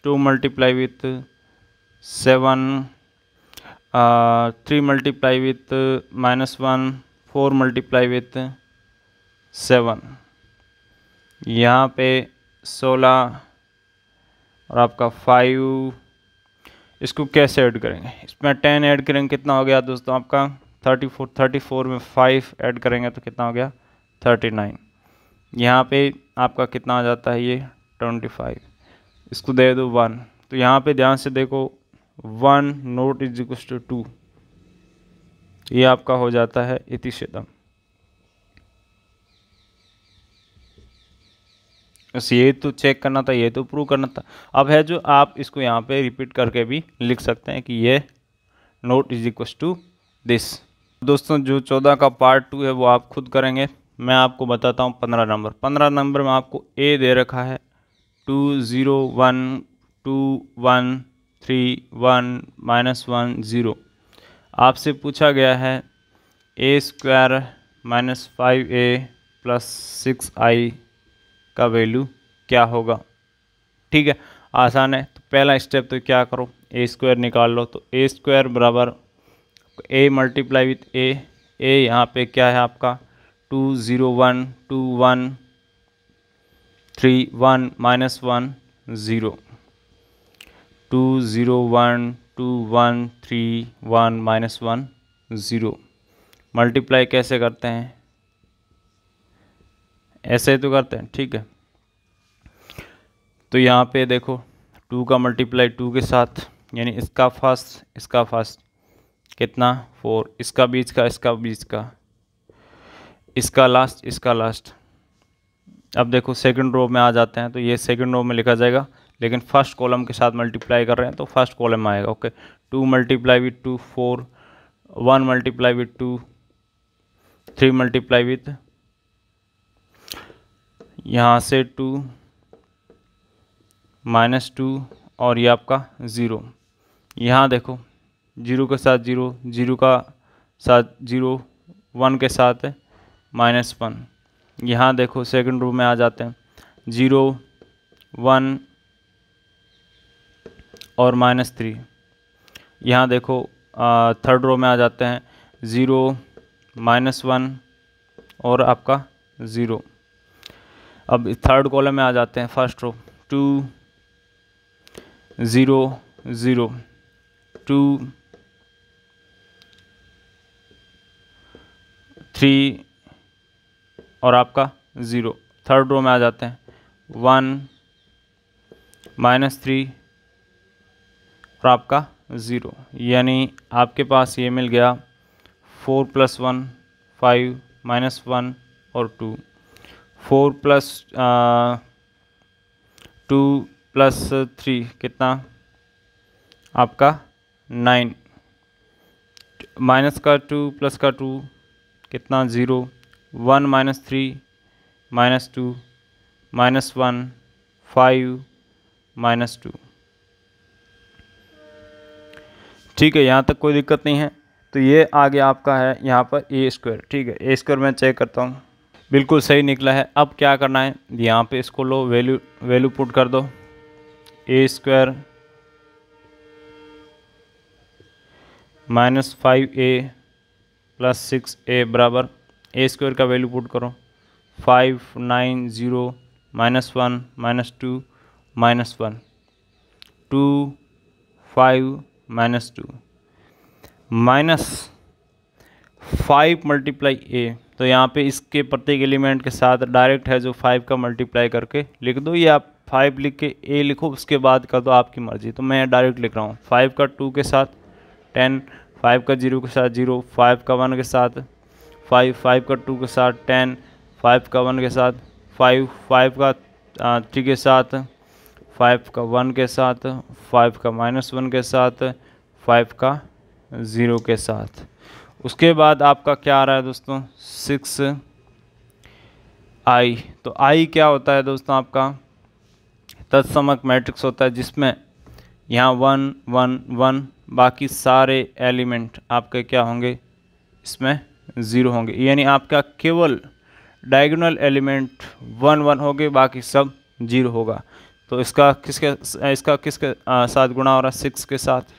two multiply with seven three multiply with minus one four multiply with seven यहाँ पे सोलह और आपका five इसको कैसे add करेंगे इसमें ten add करेंगे कितना हो गया दोस्तों आपका थर्टी फोर थर्टी फोर में फाइव ऐड करेंगे तो कितना हो गया थर्टी नाइन यहाँ पर आपका कितना आ जाता है ये ट्वेंटी फाइव इसको दे दो वन तो यहाँ पे ध्यान से देखो one note is equal to two ये आपका हो जाता है इतिशतम बस ये तो चेक करना था ये तो प्रूव करना था अब है जो आप इसको यहाँ पे रिपीट करके भी लिख सकते हैं कि ये note is equal to this दोस्तों जो चौदह का पार्ट टू है वो आप खुद करेंगे मैं आपको बताता हूँ पंद्रह नंबर पंद्रह नंबर में आपको ए दे रखा है two zero one two one three one minus one zero आपसे पूछा गया है A square minus five A plus six I का वैल्यू क्या होगा ठीक है आसान है तो पहला स्टेप तो क्या करो ए स्क्वायर निकाल लो तो ए स्क्वायर बराबर ए मल्टीप्लाई विथ ए ए यहाँ पे क्या है आपका two zero one two one three one minus one zero two zero one two one three one minus one zero multiply कैसे करते हैं ऐसे तो करते हैं ठीक है तो यहाँ पे देखो टू का मल्टीप्लाई टू के साथ यानी इसका फर्स्ट इसका फर्स्ट कितना फोर इसका बीच का इसका बीच का इसका लास्ट इसका लास्ट अब देखो सेकंड रो में आ जाते हैं तो ये सेकंड रो में लिखा जाएगा लेकिन फर्स्ट कॉलम के साथ मल्टीप्लाई कर रहे हैं तो फर्स्ट कॉलम आएगा okay two multiply with two four one multiply with two three multiply with यहाँ से टू माइनस टू और ये आपका ज़ीरो यहाँ देखो जीरो के साथ जीरो जीरो का साथ जीरो वन के साथ माइनस वन यहाँ देखो सेकंड रो में आ जाते हैं जीरो वन और माइनस थ्री यहाँ देखो थर्ड रो में आ जाते हैं ज़ीरो माइनस वन और आपका ज़ीरो अब थर्ड कॉलम में आ जाते हैं first row two zero zero two three और आपका ज़ीरो थर्ड रो में आ जाते हैं वन माइनस थ्री और आपका ज़ीरो यानी आपके पास ये मिल गया four plus one five minus one और two four plus two plus three कितना आपका नाइन माइनस का टू प्लस का टू कितना zero one minus three minus two minus one five minus two ठीक है यहाँ तक कोई दिक्कत नहीं है तो ये आगे आपका है यहाँ पर ए स्क्वायर ठीक है ए स्क्वायर मैं चेक करता हूँ बिल्कुल सही निकला है अब क्या करना है यहाँ पे इसको लो वैल्यू वैल्यू पुट कर दो A square minus five A plus six A बराबर ए स्क्वायर का वैल्यू पुट करो five nine zero minus one minus two minus one two five minus two minus five multiply A तो यहाँ पे इसके प्रत्येक एलिमेंट के साथ डायरेक्ट है जो फाइव का मल्टीप्लाई करके लिख दो या आप फाइव लिख के ए लिखो उसके बाद कर दो तो आपकी मर्ज़ी तो मैं डायरेक्ट लिख रहा हूँ फाइव का टू के साथ टेन फाइव का जीरो के साथ जीरो फाइव का वन के साथ फाइव फाइव का टू के साथ टेन फाइव का वन के साथ फाइव फाइव का थ्री के साथ फाइव का वन के साथ फाइव का माइनस वन के साथ फाइव का ज़ीरो के साथ उसके बाद आपका क्या आ रहा है दोस्तों सिक्स आई तो आई क्या होता है दोस्तों आपका तत्समक मैट्रिक्स होता है जिसमें यहाँ वन वन वन बाकी सारे एलिमेंट आपके क्या होंगे इसमें ज़ीरो होंगे यानी आपका केवल डायगोनल एलिमेंट वन वन होंगे बाकी सब जीरो होगा तो इसका किसके इसका किसके साथ गुणा हो रहा है सिक्स के साथ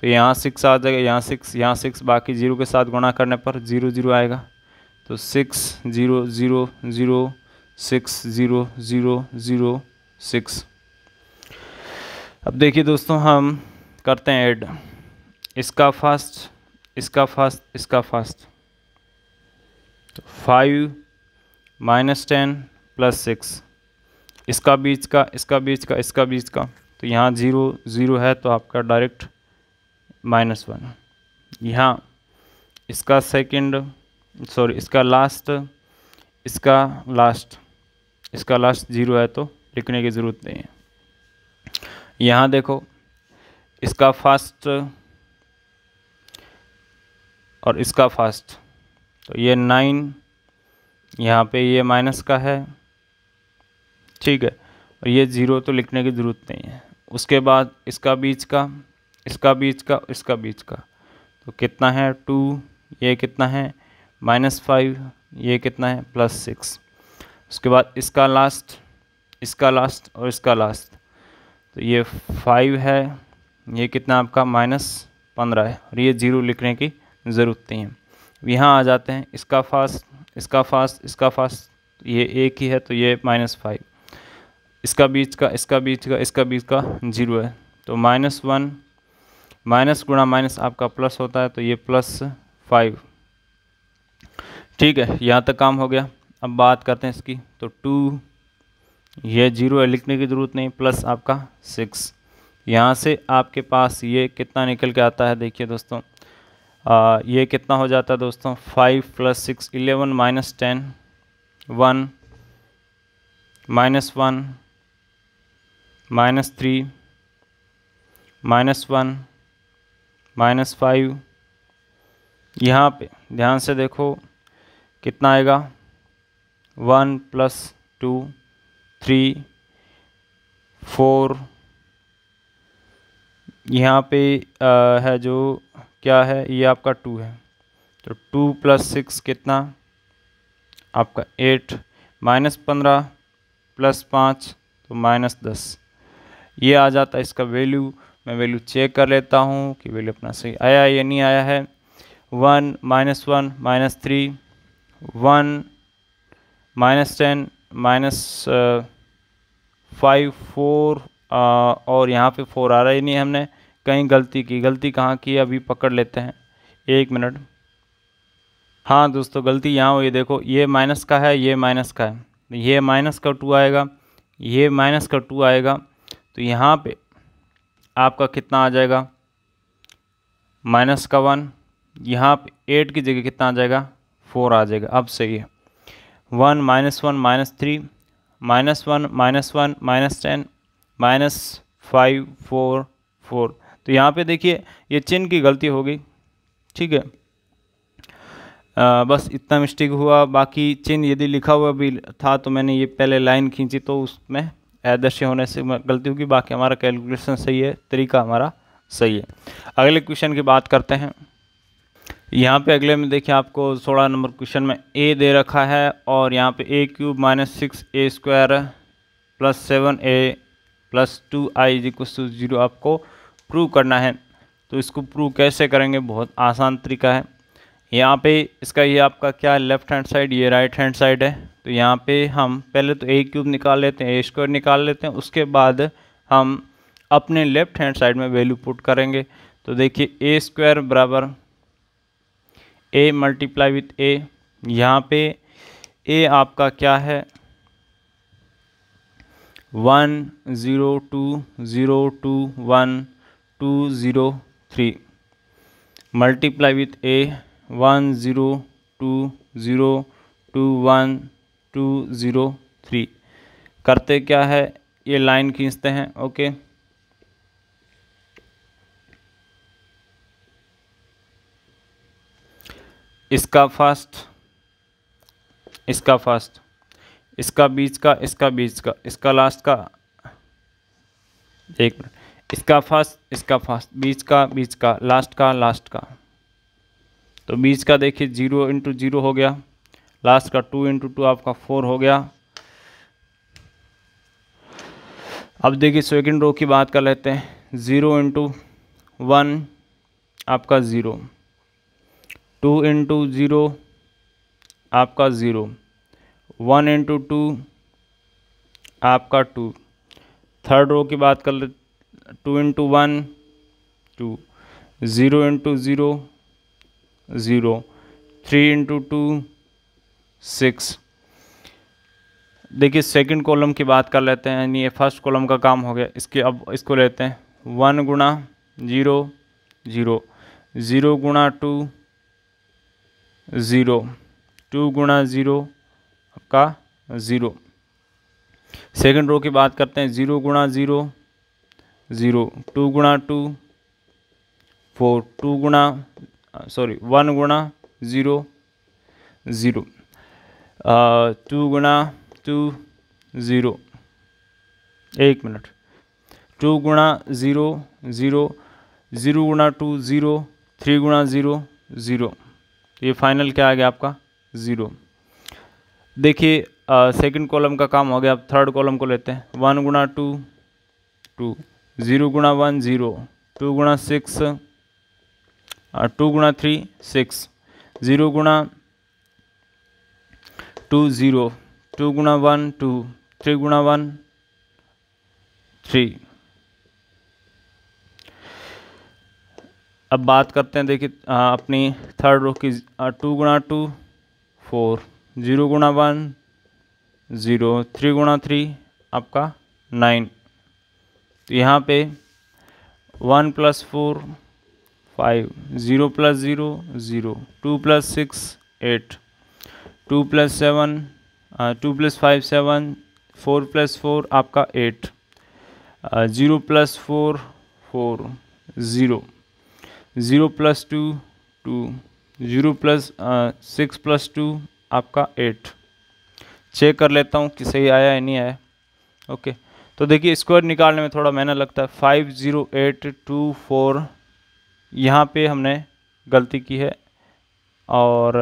तो यहाँ सिक्स आ जाएगा यहाँ सिक्स यहाँ सिक्स बाकी जीरो के साथ गुणा करने पर जीरो जीरो आएगा तो six zero zero zero six zero zero zero six अब देखिए दोस्तों हम करते हैं ऐड इसका फर्स्ट इसका फर्स्ट इसका फर्स्ट तो five minus ten plus six इसका बीच का इसका बीच का इसका बीच का तो यहाँ ज़ीरो ज़ीरो है तो आपका डायरेक्ट माइनस वन यहाँ इसका सेकंड सॉरी इसका लास्ट इसका लास्ट इसका लास्ट ज़ीरो है तो लिखने की ज़रूरत नहीं है यहाँ देखो इसका फास्ट और इसका फास्ट तो ये नाइन यहाँ पे ये माइनस का है ठीक है और ये ज़ीरो तो लिखने की ज़रूरत नहीं है उसके बाद इसका बीच का इसका बीच का इसका बीच का तो कितना है टू ये कितना है माइनस फाइव ये कितना है प्लस सिक्स उसके बाद इसका लास्ट इसका लास्ट और इसका लास्ट तो ये फाइव है ये कितना आपका माइनस पंद्रह है और ये ज़ीरो लिखने की ज़रूरत नहीं है यहाँ आ जाते हैं इसका फास्ट इसका फास्ट इसका फास्ट तो ये एक ही है तो ये माइनस फाइव इसका बीच का इसका बीच का इसका बीच का ज़ीरो है तो माइनस वन माइनस गुणा माइनस आपका प्लस होता है तो ये प्लस फाइव ठीक है यहाँ तक काम हो गया अब बात करते हैं इसकी तो टू ये जीरो है लिखने की ज़रूरत नहीं प्लस आपका सिक्स यहाँ से आपके पास ये कितना निकल के आता है देखिए दोस्तों आ, ये कितना हो जाता है दोस्तों five plus six eleven minus ten one minus one minus three minus one minus five यहाँ पे ध्यान से देखो कितना आएगा one plus two three four यहाँ पे आ, है जो क्या है ये आपका टू है तो टू प्लस सिक्स कितना आपका एट माइनस पंद्रह प्लस पाँच तो माइनस दस ये आ जाता है इसका वैल्यू मैं वैल्यू चेक कर लेता हूँ कि वैल्यू अपना सही आया या नहीं आया है one minus one minus three one minus ten minus five four और यहाँ पे फोर आ रहा ही नहीं हमने कहीं गलती की गलती कहाँ की अभी पकड़ लेते हैं एक मिनट हाँ दोस्तों गलती यहाँ हुई देखो ये माइनस का है ये माइनस का है ये माइनस का टू आएगा ये माइनस का टू आएगा तो यहाँ पे आपका कितना आ जाएगा माइनस का वन यहाँ पे एट की जगह कितना आ जाएगा फोर आ जाएगा अब सही है one minus one minus three minus one minus one minus ten minus five four four तो यहाँ पे देखिए ये चिन्ह की गलती हो गई ठीक है आ, बस इतना मिस्टेक हुआ बाकी चिन्ह यदि लिखा हुआ भी था तो मैंने ये पहले लाइन खींची तो उसमें अदृश्य होने से गलती होगी बाकी हमारा कैलकुलेशन सही है तरीका हमारा सही है अगले क्वेश्चन की बात करते हैं यहाँ पे अगले में देखिए आपको सोलह नंबर क्वेश्चन में ए दे रखा है और यहाँ पे A cube minus six A square plus seven A plus two I जी इक्व टू जीरो आपको प्रूव करना है तो इसको प्रूव कैसे करेंगे बहुत आसान तरीका है यहाँ पे इसका ये आपका क्या लेफ़्ट हैंड साइड ये राइट हैंड साइड है तो यहाँ पे हम पहले तो ए क्यूब निकाल लेते हैं ए स्क्वायर निकाल लेते हैं उसके बाद हम अपने लेफ़्ट हैंड साइड में वैल्यू पुट करेंगे तो देखिए ए स्क्वायर बराबर ए मल्टीप्लाई विथ ए यहाँ पे ए आपका क्या है one zero two zero two one two zero three multiply with A one zero two zero two one two zero three करते क्या है ये लाइन खींचते हैं ओके इसका फर्स्ट इसका फर्स्ट इसका बीच का इसका बीच का इसका लास्ट का एक मिनट इसका फर्स्ट इसका फर्स्ट बीच का बीच का लास्ट का लास्ट का तो बीच का देखिए जीरो इंटू जीरो हो गया लास्ट का टू इंटू टू आपका फोर हो गया अब देखिए सेकेंड रो की बात कर लेते हैं ज़ीरो इंटू वन आपका ज़ीरो टू इंटू ज़ीरो आपका ज़ीरो वन इंटू टू आपका टू थर्ड रो की बात कर ले two into one two zero into zero zero three into two six देखिए सेकंड कॉलम की बात कर लेते हैं यानी ये फर्स्ट कॉलम का काम हो गया इसके अब इसको लेते हैं वन गुणा जीरो जीरो ज़ीरो गुणा टू ज़ीरो टू गुणा ज़ीरो का ज़ीरो सेकंड रो की बात करते हैं ज़ीरो गुणा ज़ीरो ज़ीरो टू गुणा टू फोर टू गुणा सॉरी वन गुणा ज़ीरो ज़ीरो टू गुणा टू ज़ीरो एक मिनट टू गुणा ज़ीरो ज़ीरो ज़ीरो गुणा टू ज़ीरो थ्री गुणा ज़ीरो ज़ीरो ये फाइनल क्या आ गया आपका ज़ीरो देखिए सेकंड uh, कॉलम का काम हो गया अब थर्ड कॉलम को लेते हैं वन गुणा टू टू ज़ीरो गुणा वन ज़ीरो टू गुणा सिक्स टू गुणा थ्री सिक्स ज़ीरो गुणा टू ज़ीरो टू गुणा वन टू थ्री गुणा वन थ्री अब बात करते हैं देखिए अपनी थर्ड रो की टू गुणा टू फोर ज़ीरो गुणा वन ज़ीरो थ्री गुणा थ्री आपका नाइन तो यहाँ पे one plus four five zero plus zero zero two plus six eight two plus seven two plus five seven four plus four आपका eight zero plus four four zero zero plus two two zero plus six plus two आपका eight check कर लेता हूँ कि सही आया या नहीं आया ओके तो देखिए स्क्वायर निकालने में थोड़ा मेहनत लगता है five zero eight two four यहाँ पे हमने गलती की है और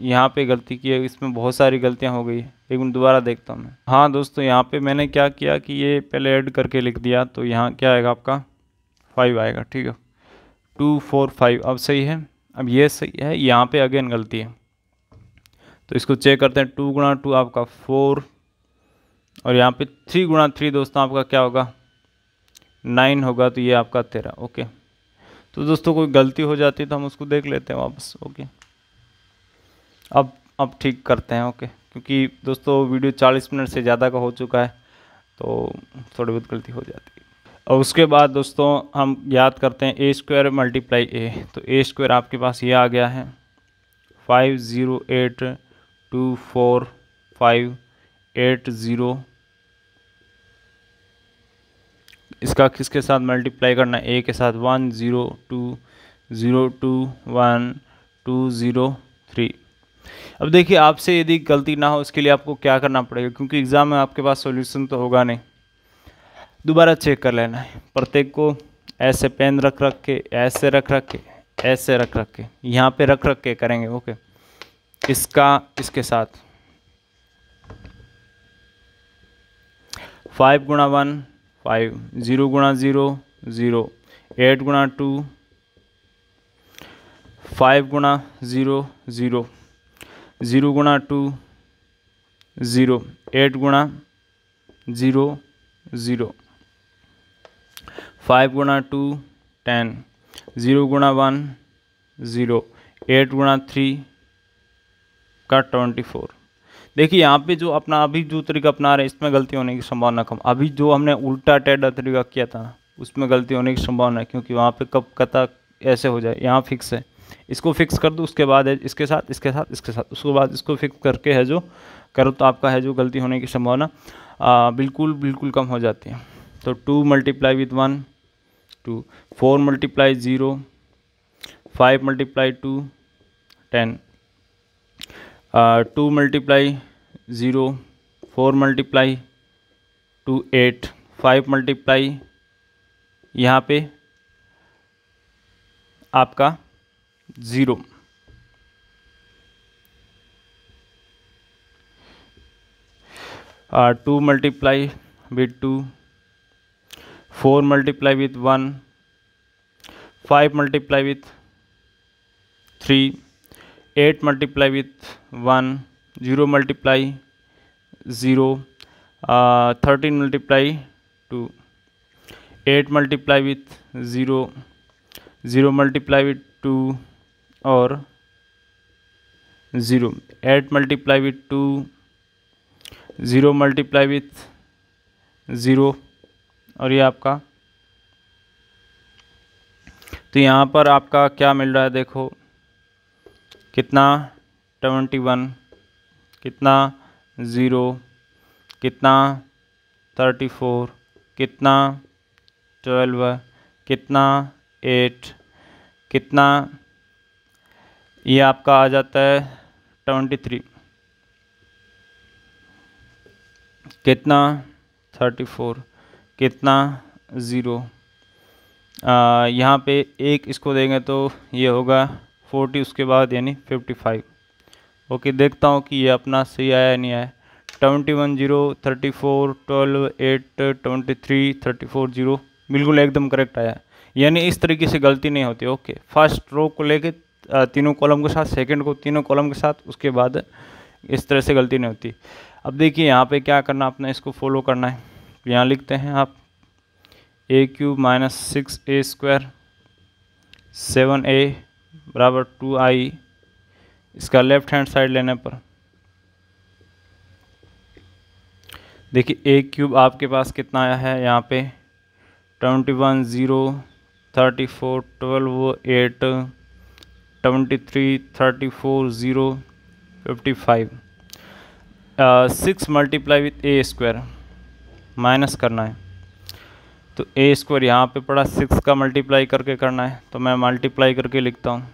यहाँ पे गलती की है इसमें बहुत सारी गलतियाँ हो गई है एक मिनट दोबारा देखता हूँ मैं हाँ दोस्तों यहाँ पे मैंने क्या किया कि ये पहले ऐड करके लिख दिया तो यहाँ क्या आएगा आपका फाइव आएगा ठीक है टू फोर फाइव अब सही है अब ये सही है यहाँ पे अगेन गलती है तो इसको चेक करते हैं टू गुणा टू आपका फोर और यहाँ पे थ्री गुणा थ्री दोस्तों आपका क्या होगा नाइन होगा तो ये आपका तेरह ओके तो दोस्तों कोई गलती हो जाती है तो हम उसको देख लेते हैं वापस ओके अब अब ठीक करते हैं ओके क्योंकि दोस्तों वीडियो 40 मिनट से ज़्यादा का हो चुका है तो थोड़ी बहुत गलती हो जाती है और उसके बाद दोस्तों हम याद करते हैं ए स्क्वायर मल्टीप्लाई ए तो ए स्क्वायर आपके पास ये आ गया है five zero eight two four five eight zero इसका किसके साथ मल्टीप्लाई करना है ए के साथ one zero two zero two one two zero three अब देखिए आपसे यदि गलती ना हो उसके लिए आपको क्या करना पड़ेगा क्योंकि एग्ज़ाम में आपके पास सॉल्यूशन तो होगा नहीं दोबारा चेक कर लेना है प्रत्येक को ऐसे पेन रख रख के ऐसे रख रख के ऐसे रख रख के यहाँ पे रख रख के करेंगे ओके इसका इसके साथ फाइव गुणा वन फाइव ज़ीरो गुणा ज़ीरो ज़ीरो एट गुणा टू फाइव गुणा ज़ीरो ज़ीरो ज़ीरो गुणा टू ज़ीरो एट गुणा ज़ीरो ज़ीरो फाइव गुणा टू टेन ज़ीरो गुणा वन ज़ीरो एट गुणा थ्री का ट्वेंटी फोर देखिए यहाँ पे जो अपना अभी जो तरीका अपना रहे हैं इसमें गलती होने की संभावना कम अभी जो हमने उल्टा टेढ़ा तरीका किया था उसमें गलती होने की संभावना है क्योंकि वहाँ पे कब कता ऐसे हो जाए यहाँ फिक्स है इसको फिक्स कर दो उसके बाद है इसके साथ इसके साथ इसके साथ उसके बाद इसको फिक्स करके है जो करो तो आपका है जो गलती होने की संभावना बिल्कुल बिल्कुल कम हो जाती है तो two multiply with one two four multiply zero five multiply two ten two multiply zero four multiply two eight five multiply यहाँ पे आपका zero two multiply with two four multiply with one five multiply with three eight multiply with one zero multiply zero thirteen multiply two eight multiply with zero zero multiply with two और zero eight multiply with two zero multiply with zero और ये आपका तो यहाँ पर आपका क्या मिल रहा है देखो कितना ट्वेंटी वन कितना ज़ीरो कितना थर्टी फोर कितना ट्वेल्व कितना एट कितना ये आपका आ जाता है ट्वेंटी थ्री कितना थर्टी फोर कितना ज़ीरो यहाँ पे एक इसको देंगे तो ये होगा फोर्टी उसके बाद यानी फिफ्टी फाइव ओके देखता हूँ कि ये अपना सही आया या नहीं आया twenty one zero thirty four twelve eight twenty three thirty four zero बिल्कुल एकदम करेक्ट आया यानी इस तरीके से गलती नहीं होती ओके फर्स्ट रो को लेके तीनों कॉलम के साथ सेकंड को तीनों कॉलम के साथ उसके बाद इस तरह से गलती नहीं होती अब देखिए यहाँ पे क्या करना अपना इसको फॉलो करना है यहाँ लिखते हैं आप A cube minus six A square seven A बराबर टू आई इसका लेफ्ट हैंड साइड लेने पर देखिए ए क्यूब आपके पास कितना आया है यहाँ पे twenty one zero thirty four twelve eight twenty three thirty four zero fifty five six multiply with A square minus करना है तो ए स्क्वायर यहाँ पे पड़ा सिक्स का मल्टीप्लाई करके करना है तो मैं मल्टीप्लाई करके लिखता हूँ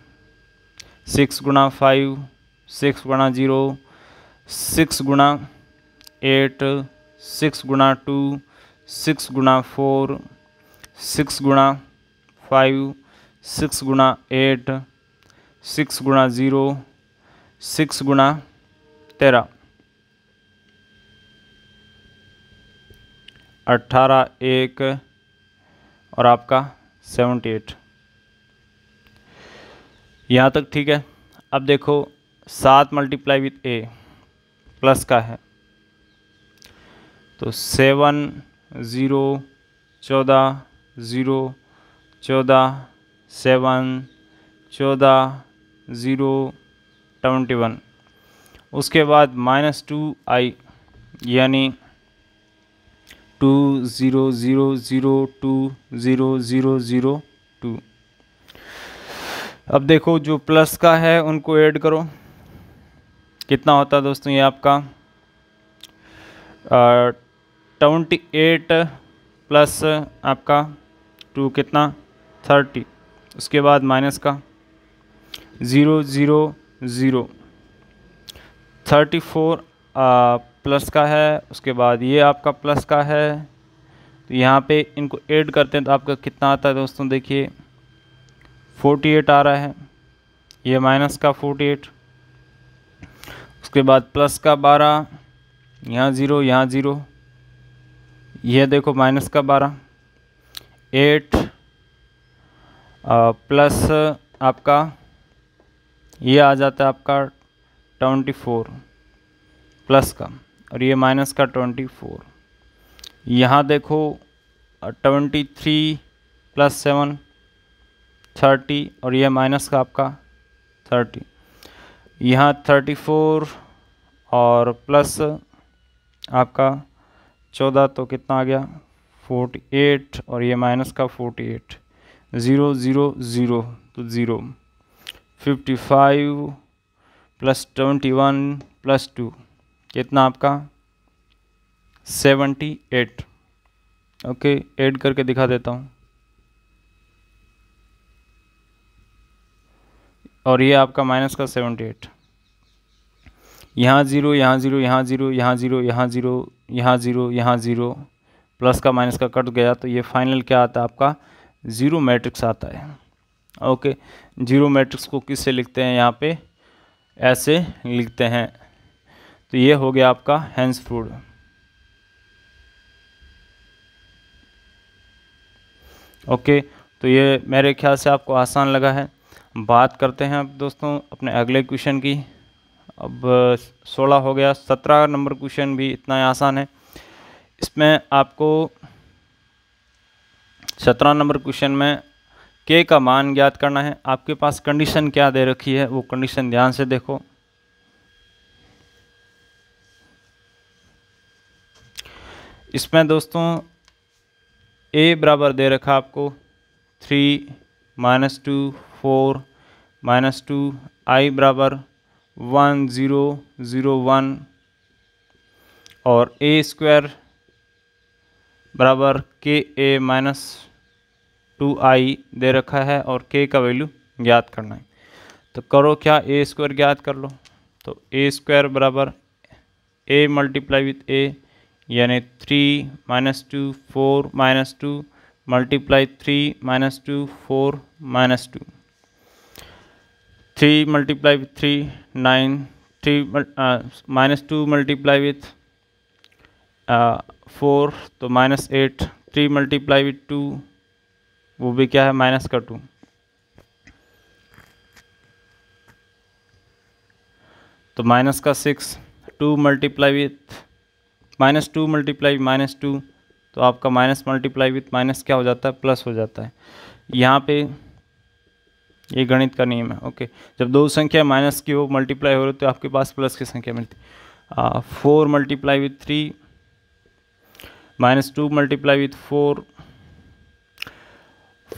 सिक्स गुणा फाइव सिक्स गुणा ज़ीरो सिक्स गुणा एट सिक्स गुणा टू सिक्स गुणा फोर सिक्स गुणा फाइव सिक्स गुणा एट सिक्स गुणा ज़ीरो सिक्स गुणा तेरह अट्ठारह एक और आपका सेवेंटी एट यहाँ तक ठीक है अब देखो सात मल्टीप्लाई विथ ए प्लस का है तो सेवन ज़ीरो चौदह ज़ीरो चौदह सेवन चौदह ज़ीरो ट्वेंटी वन उसके बाद माइनस टू आई यानी two zero zero zero two zero zero zero two अब देखो जो प्लस का है उनको ऐड करो कितना होता है दोस्तों ये आपका ट्वेंटी एट प्लस आपका टू कितना थर्टी उसके बाद माइनस का zero zero zero thirty four plus का है उसके बाद ये आपका प्लस का है तो यहाँ पे इनको ऐड करते हैं तो आपका कितना आता है दोस्तों देखिए फोर्टी एट आ रहा है ये माइनस का फोर्टी एट उसके बाद प्लस का बारह यहाँ ज़ीरो यहाँ ज़ीरो यह देखो माइनस का बारह एट प्लस आपका ये आ जाता है आपका ट्वेंटी फोर प्लस का और ये माइनस का ट्वेंटी फोर यहाँ देखो twenty three plus seven thirty और ये माइनस का आपका थर्टी यहाँ थर्टी फोर और प्लस आपका चौदह तो कितना आ गया फोर्टी एट और ये माइनस का forty eight zero zero zero तो zero fifty five plus twenty one plus two कितना आपका सेवेंटी एट ओके ऐड करके दिखा देता हूँ और ये आपका माइनस का सेवेंटी एट यहाँ ज़ीरो यहाँ ज़ीरो यहाँ ज़ीरो यहाँ ज़ीरो यहाँ ज़ीरो यहाँ ज़ीरो यहाँ ज़ीरो प्लस का माइनस का कट गया तो ये फाइनल क्या आता है आपका ज़ीरो मैट्रिक्स आता है ओके ज़ीरो मैट्रिक्स को किससे लिखते हैं यहाँ पे ऐसे लिखते हैं तो ये हो गया आपका हैंस फ्रूड ओके तो ये मेरे ख्याल से आपको आसान लगा है बात करते हैं अब दोस्तों अपने अगले क्वेश्चन की अब सोलह हो गया सत्रह नंबर क्वेश्चन भी इतना ही आसान है इसमें आपको सत्रह नंबर क्वेश्चन में के का मान ज्ञात करना है आपके पास कंडीशन क्या दे रखी है वो कंडीशन ध्यान से देखो इसमें दोस्तों ए बराबर दे रखा आपको three minus two four minus two I बराबर वन ज़ीरो ज़ीरो वन और ए स्क्वायर बराबर के ए माइनस टू आई दे रखा है और के का वैल्यू ज्ञात करना है तो करो क्या ए स्क्वायर ज्ञात कर लो तो ए स्क्वायर बराबर ए मल्टीप्लाई विथ ए यानी three minus two four minus two multiply three minus two four minus two three multiply with three nine three minus two multiply with four तो minus eight three multiply with two वो भी क्या है minus का to तो minus का six two multiply with minus two multiply minus two तो आपका माइनस मल्टीप्लाई विथ माइनस क्या हो जाता है प्लस हो जाता है यहाँ पे ये गणित का नियम है ओके जब दो संख्या माइनस की हो मल्टीप्लाई हो रही तो आपके पास प्लस की संख्या मिलती four multiply with three minus two multiply with four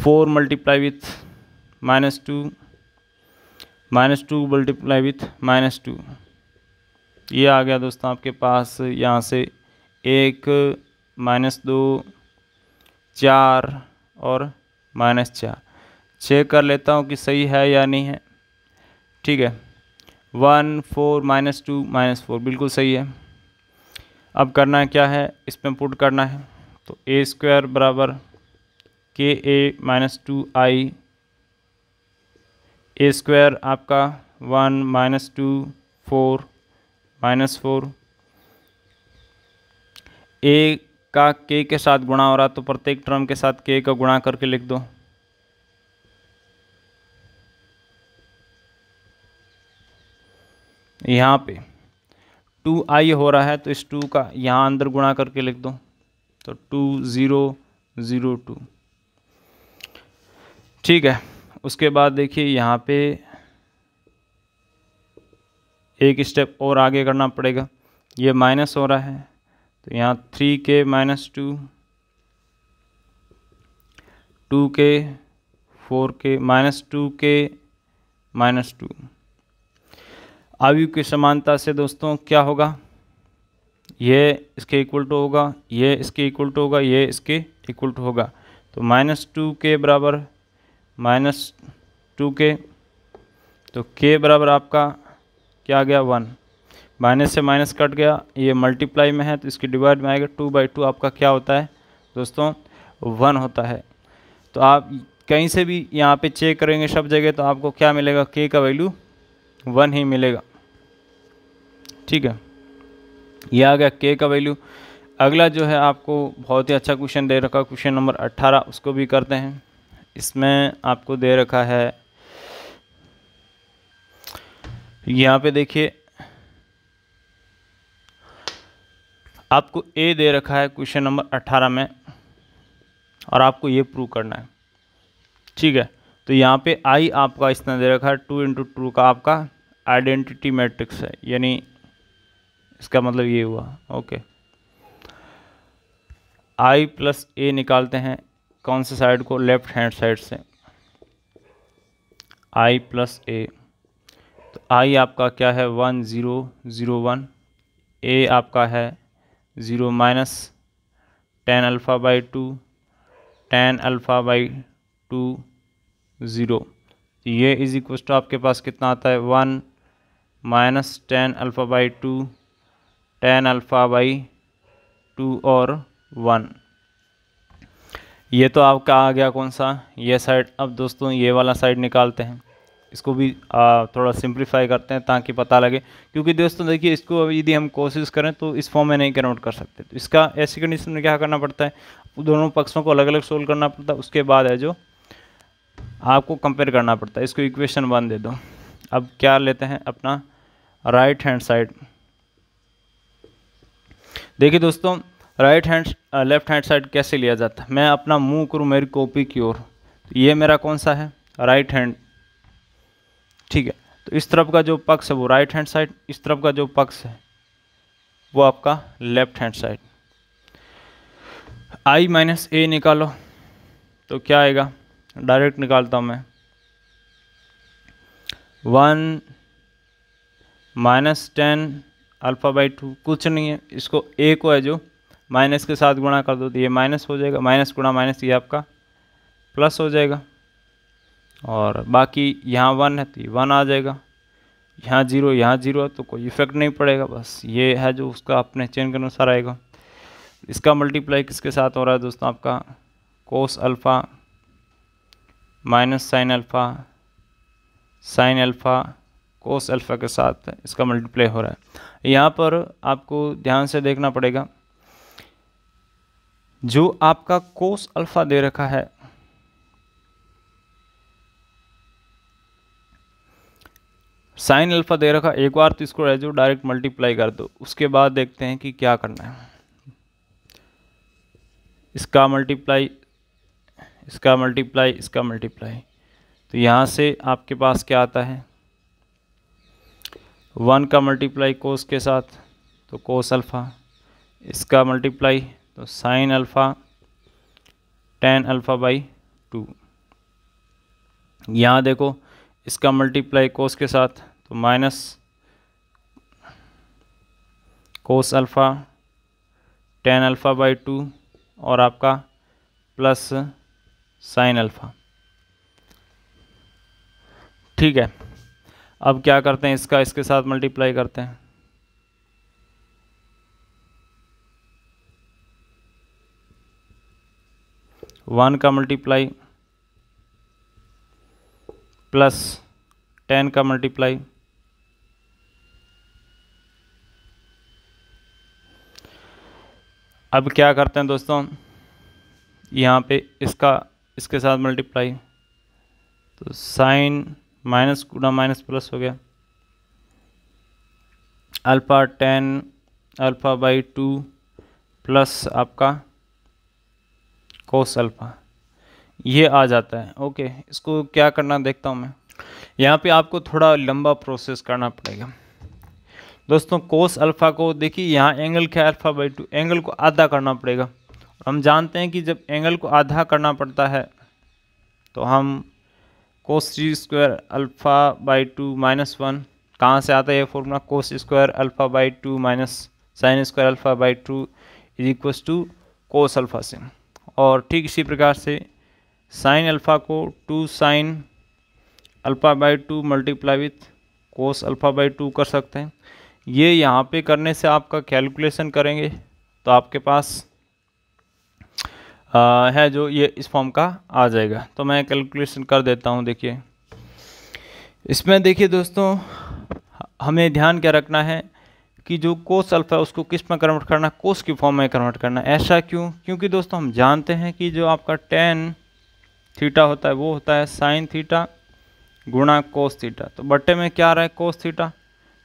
four multiply with minus two minus two multiply with minus two ये आ गया दोस्तों आपके पास यहाँ से एक माइनस दो चार और माइनस चार चेक कर लेता हूँ कि सही है या नहीं है ठीक है one four minus two minus four बिल्कुल सही है अब करना क्या है इसमें पुट करना है तो ए स्क्वायर बराबर के A minus two I A square आपका one minus two four minus four A का के के साथ गुणा हो रहा तो प्रत्येक टर्म के साथ के का गुणा करके लिख दो यहाँ पे टू आई हो रहा है तो इस टू का यहाँ अंदर गुणा करके लिख दो तो टू ज़ीरो ज़ीरो टू ठीक है उसके बाद देखिए यहाँ पे एक स्टेप और आगे करना पड़ेगा ये माइनस हो रहा है तो यहाँ थ्री के माइनस टू टू के फोर के माइनस टू के माइनस टू आयु की समानता से दोस्तों क्या होगा ये इसके इक्वल टू होगा ये इसके इक्वल टू होगा ये इसके इक्वल टू होगा तो माइनस टू के बराबर माइनस टू के तो के बराबर आपका क्या आ गया वन माइनस से माइनस कट गया ये मल्टीप्लाई में है तो इसकी डिवाइड में आएगा टू बाई टू आपका क्या होता है दोस्तों वन होता है तो आप कहीं से भी यहाँ पे चेक करेंगे सब जगह तो आपको क्या मिलेगा के का वैल्यू वन ही मिलेगा ठीक है ये आ गया के का वैल्यू अगला जो है आपको बहुत ही अच्छा क्वेश्चन दे रखा क्वेश्चन नंबर अट्ठारह उसको भी करते हैं इसमें आपको दे रखा है यहाँ पे देखिए आपको ए दे रखा है क्वेश्चन नंबर अट्ठारह में और आपको ये प्रूव करना है ठीक है तो यहाँ पे आई आपका इस दे रखा है टू इंटू टू का आपका आइडेंटिटी मैट्रिक्स है यानी इसका मतलब ये हुआ ओके आई प्लस ए निकालते हैं कौन से साइड को लेफ्ट हैंड साइड से आई प्लस ए आई आपका क्या है one zero zero one A आपका है zero minus tan alpha by two tan alpha by two zero ये इज इक्व टू आपके पास कितना आता है one minus tan alpha by two tan alpha by two और वन ये तो आपका आ गया कौन सा ये साइड अब दोस्तों ये वाला साइड निकालते हैं इसको भी आ, थोड़ा सिंप्लीफाई करते हैं ताकि पता लगे क्योंकि दोस्तों देखिए इसको यदि हम कोशिश करें तो इस फॉर्म में नहीं कन्वर्ट कर सकते तो इसका ऐसी कंडीशन में क्या करना पड़ता है दोनों पक्षों को अलग अलग सोल्व करना पड़ता है उसके बाद है जो आपको कंपेयर करना पड़ता है इसको इक्वेशन वन दे दो अब क्या लेते हैं अपना राइट हैंड साइड देखिए दोस्तों right hand left hand side कैसे लिया जाता है मैं अपना मुंह करूँ मेरी कॉपी की ओर तो ये मेरा कौन सा है राइट हैंड ठीक है तो इस तरफ का जो पक्ष है वो राइट हैंड साइड इस तरफ का जो पक्ष है वो आपका left hand side I minus A निकालो तो क्या आएगा डायरेक्ट निकालता हूँ मैं one minus tan alpha by two कुछ नहीं है इसको ए को है जो माइनस के साथ गुणा कर दो तो ये माइनस हो जाएगा माइनस गुणा माइनस ये आपका प्लस हो जाएगा और बाकी यहाँ वन है तो ये वन आ जाएगा यहाँ जीरो यहाँ जीरो है तो कोई इफेक्ट नहीं पड़ेगा बस ये है जो उसका अपने चेंज के अनुसार आएगा इसका मल्टीप्लाई किसके साथ हो रहा है दोस्तों आपका cos alpha minus sine alpha sine alpha cos alpha के साथ इसका मल्टीप्लाई हो रहा है यहाँ पर आपको ध्यान से देखना पड़ेगा जो आपका कोस अल्फ़ा दे रखा है साइन अल्फ़ा दे रखा एक बार तो इसको एज डायरेक्ट मल्टीप्लाई कर दो उसके बाद देखते हैं कि क्या करना है इसका मल्टीप्लाई इसका मल्टीप्लाई इसका मल्टीप्लाई तो यहाँ से आपके पास क्या आता है वन का मल्टीप्लाई कोस के साथ तो कोस अल्फ़ा इसका मल्टीप्लाई तो sine alpha tan alpha by two यहाँ देखो इसका मल्टीप्लाई कोस के साथ तो minus cos alpha tan alpha by two और आपका प्लस साइन अल्फ़ा ठीक है अब क्या करते हैं इसका इसके साथ मल्टीप्लाई करते हैं वन का मल्टीप्लाई प्लस टेन का मल्टीप्लाई अब क्या करते हैं दोस्तों यहाँ पे इसका इसके साथ मल्टीप्लाई तो साइन माइनस गुना माइनस प्लस हो गया alpha tan alpha by two plus आपका कोस अल्फ़ा ये आ जाता है ओके इसको क्या करना देखता हूँ मैं यहाँ पे आपको थोड़ा लंबा प्रोसेस करना पड़ेगा दोस्तों कोस अल्फ़ा को देखिए यहाँ एंगल क्या अल्फ़ा बाई टू एंगल को आधा करना पड़ेगा हम जानते हैं कि जब एंगल को आधा करना पड़ता है तो हम cos three square alpha by two minus one कहाँ से आता है ये formula cos square alpha by two minus sine square alpha by two is equals to cos alpha से और ठीक इसी प्रकार से साइन अल्फ़ा को two sine alpha by two multiply with cos alpha by two कर सकते हैं ये यहाँ पे करने से आपका कैलकुलेशन करेंगे तो आपके पास आ, है जो ये इस फॉर्म का आ जाएगा तो मैं कैलकुलेशन कर देता हूँ देखिए इसमें देखिए दोस्तों हमें ध्यान क्या रखना है कि जो कोस अल्फ़ा है उसको किस में कन्वर्ट करना कोस की फॉर्म में कन्वर्ट करना ऐसा क्यों क्योंकि दोस्तों हम जानते हैं कि जो आपका टेन थीटा होता है वो होता है साइन थीटा गुणा कोस थीटा तो बट्टे में क्या आ रहा है कोस थीटा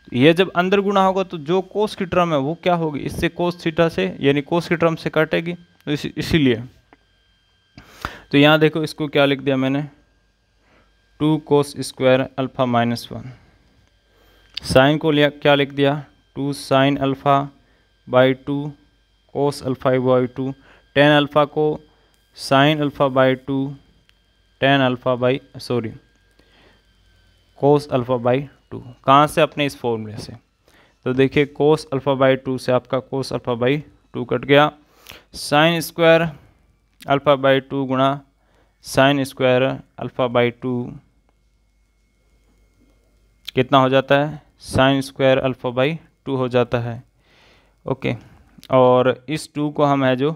तो ये जब अंदर गुणा होगा तो जो कोस की ट्रम है वो क्या होगी इससे कोस थीटा से यानी कोस की ट्रम से कटेगी तो इसीलिए तो यहाँ देखो इसको क्या लिख दिया मैंने two cos square alpha minus one sine को लिया क्या लिख दिया two sine alpha by two cos alpha by two tan alpha को sine alpha by two tan alpha by sorry cos alpha by two कहाँ से अपने इस फॉर्मूले से तो देखिए कोस अल्फ़ा बाई टू से आपका cos alpha by two cut गया sine square alpha by two गुणा sine square alpha by two कितना हो जाता है sine square alpha by two हो जाता है ओके और इस टू को हम है जो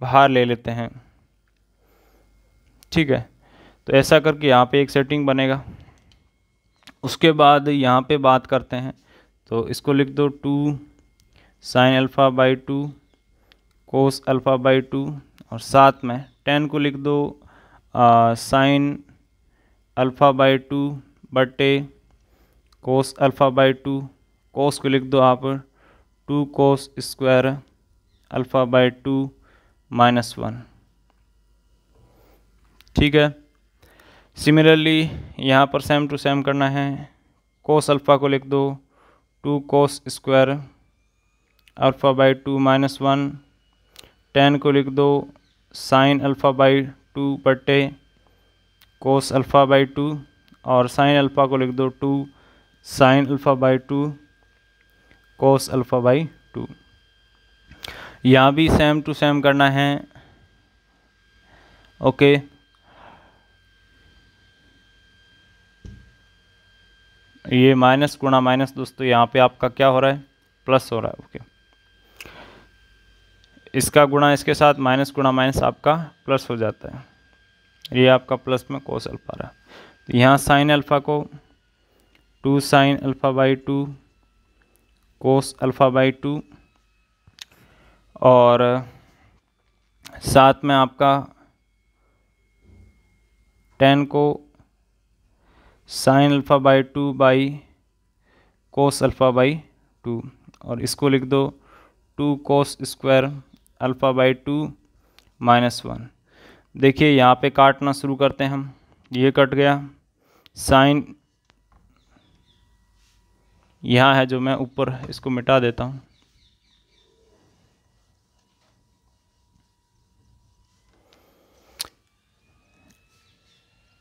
बाहर ले लेते हैं ठीक है तो ऐसा करके यहाँ पे एक सेटिंग बनेगा उसके बाद यहाँ पे बात करते हैं तो इसको लिख दो two sine alpha by two cos alpha by two और साथ में टेन को लिख दो आ, साइन अल्फ़ा बाई टू बटे cos alpha by two cos को लिख दो आप two cos square alpha by two minus one ठीक है सिमिलरली यहाँ पर सेम टू सेम करना है कोस अल्फ़ा को लिख दो two cos square alpha by two minus one tan को लिख दो साइन अल्फ़ा बाई टू बटे कोस अल्फ़ा बाई टू और साइन अल्फ़ा को लिख दो two sine alpha by two cos alpha by two यहाँ भी सेम टू सेम करना है ओके okay. ये माइनस गुणा माइनस दोस्तों यहाँ पे आपका क्या हो रहा है प्लस हो रहा है ओके इसका गुणा इसके साथ माइनस गुणा माइनस आपका प्लस हो जाता है ये आपका प्लस में कोस अल्फा रहा तो यहाँ साइन अल्फ़ा को two sine alpha by two cos alpha by two और साथ में आपका टेन को sine alpha by two by cos alpha by two और इसको लिख दो two cos square alpha by two minus one देखिए यहाँ पे काटना शुरू करते हैं हम ये कट गया साइन यहाँ है जो मैं ऊपर इसको मिटा देता हूँ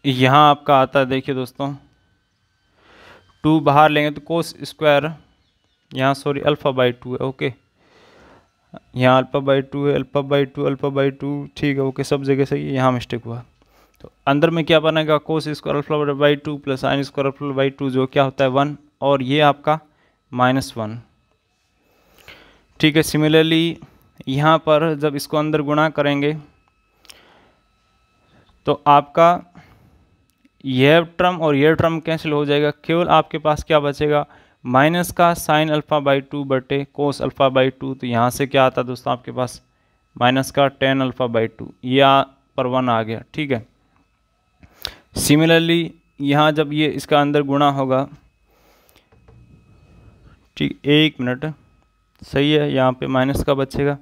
यहाँ आपका आता है देखिए दोस्तों टू बाहर लेंगे तो कोस स्क्वायर यहाँ सॉरी अल्फ़ा बाई टू है ओके यहाँ अल्फ़ा बाई टू है alpha by two alpha by two ठीक है ओके सब जगह सही है यहाँ मिस्टेक हुआ तो अंदर में क्या बनेगा cos square alpha by two plus sine square alpha by two जो क्या होता है वन और ये आपका माइनस वन ठीक है सिमिलरली यहाँ पर जब इसको अंदर गुणा करेंगे तो आपका यह ट्रम और यह ट्रम कैंसिल हो जाएगा केवल आपके पास क्या बचेगा माइनस का साइन अल्फ़ा बाई टू बटे कोस अल्फ़ा बाई टू तो यहाँ से क्या आता है दोस्तों आपके पास माइनस का टेन अल्फ़ा बाई टू या पर वन आ गया ठीक है सिमिलरली यहाँ जब ये इसका अंदर गुणा होगा ठीक एक मिनट सही है यहाँ पे माइनस का बचेगा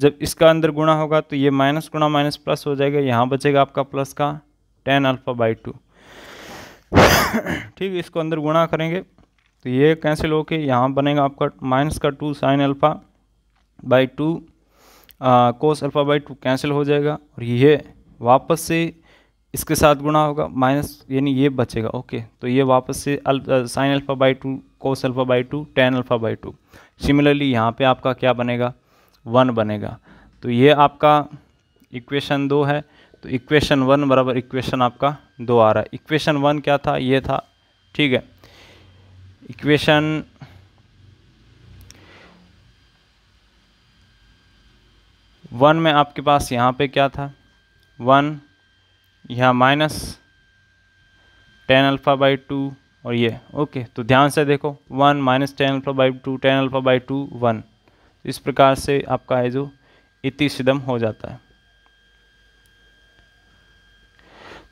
जब इसका अंदर गुणा होगा तो ये माइनस गुणा माइनस प्लस हो जाएगा यहाँ बचेगा आपका प्लस का टेन अल्फ़ा बाई टू ठीक इसको अंदर गुणा करेंगे तो ये कैंसिल होके यहाँ बनेगा आपका माइनस का two sine alpha by two cos alpha by two cancel हो जाएगा और ये वापस से इसके साथ गुणा होगा माइनस यानी ये बचेगा ओके तो ये वापस से sine alpha by two cos alpha by two tan alpha by two similarly यहाँ पे आपका क्या बनेगा वन बनेगा तो ये आपका इक्वेशन दो है तो इक्वेशन वन बराबर इक्वेशन आपका दो आ रहा है इक्वेशन वन क्या था ये था ठीक है इक्वेशन वन में आपके पास यहाँ पे क्या था वन यहाँ minus tan alpha by two और ये ओके तो ध्यान से देखो one minus tan alpha by two tan alpha by two one इस प्रकार से आपका है जो इतिशदम हो जाता है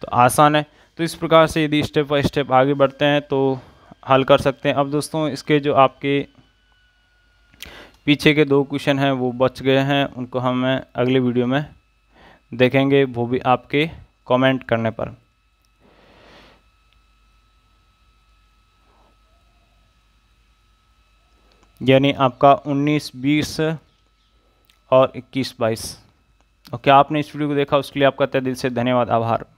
तो आसान है तो इस प्रकार से यदि स्टेप बाई स्टेप आगे बढ़ते हैं तो हल कर सकते हैं अब दोस्तों इसके जो आपके पीछे के दो क्वेश्चन हैं वो बच गए हैं उनको हम अगले वीडियो में देखेंगे वो भी आपके कमेंट करने पर यानी आपका 19, 20 और 21, 22 ओके आपने इस वीडियो को देखा उसके लिए आपका तय दिल से धन्यवाद आभार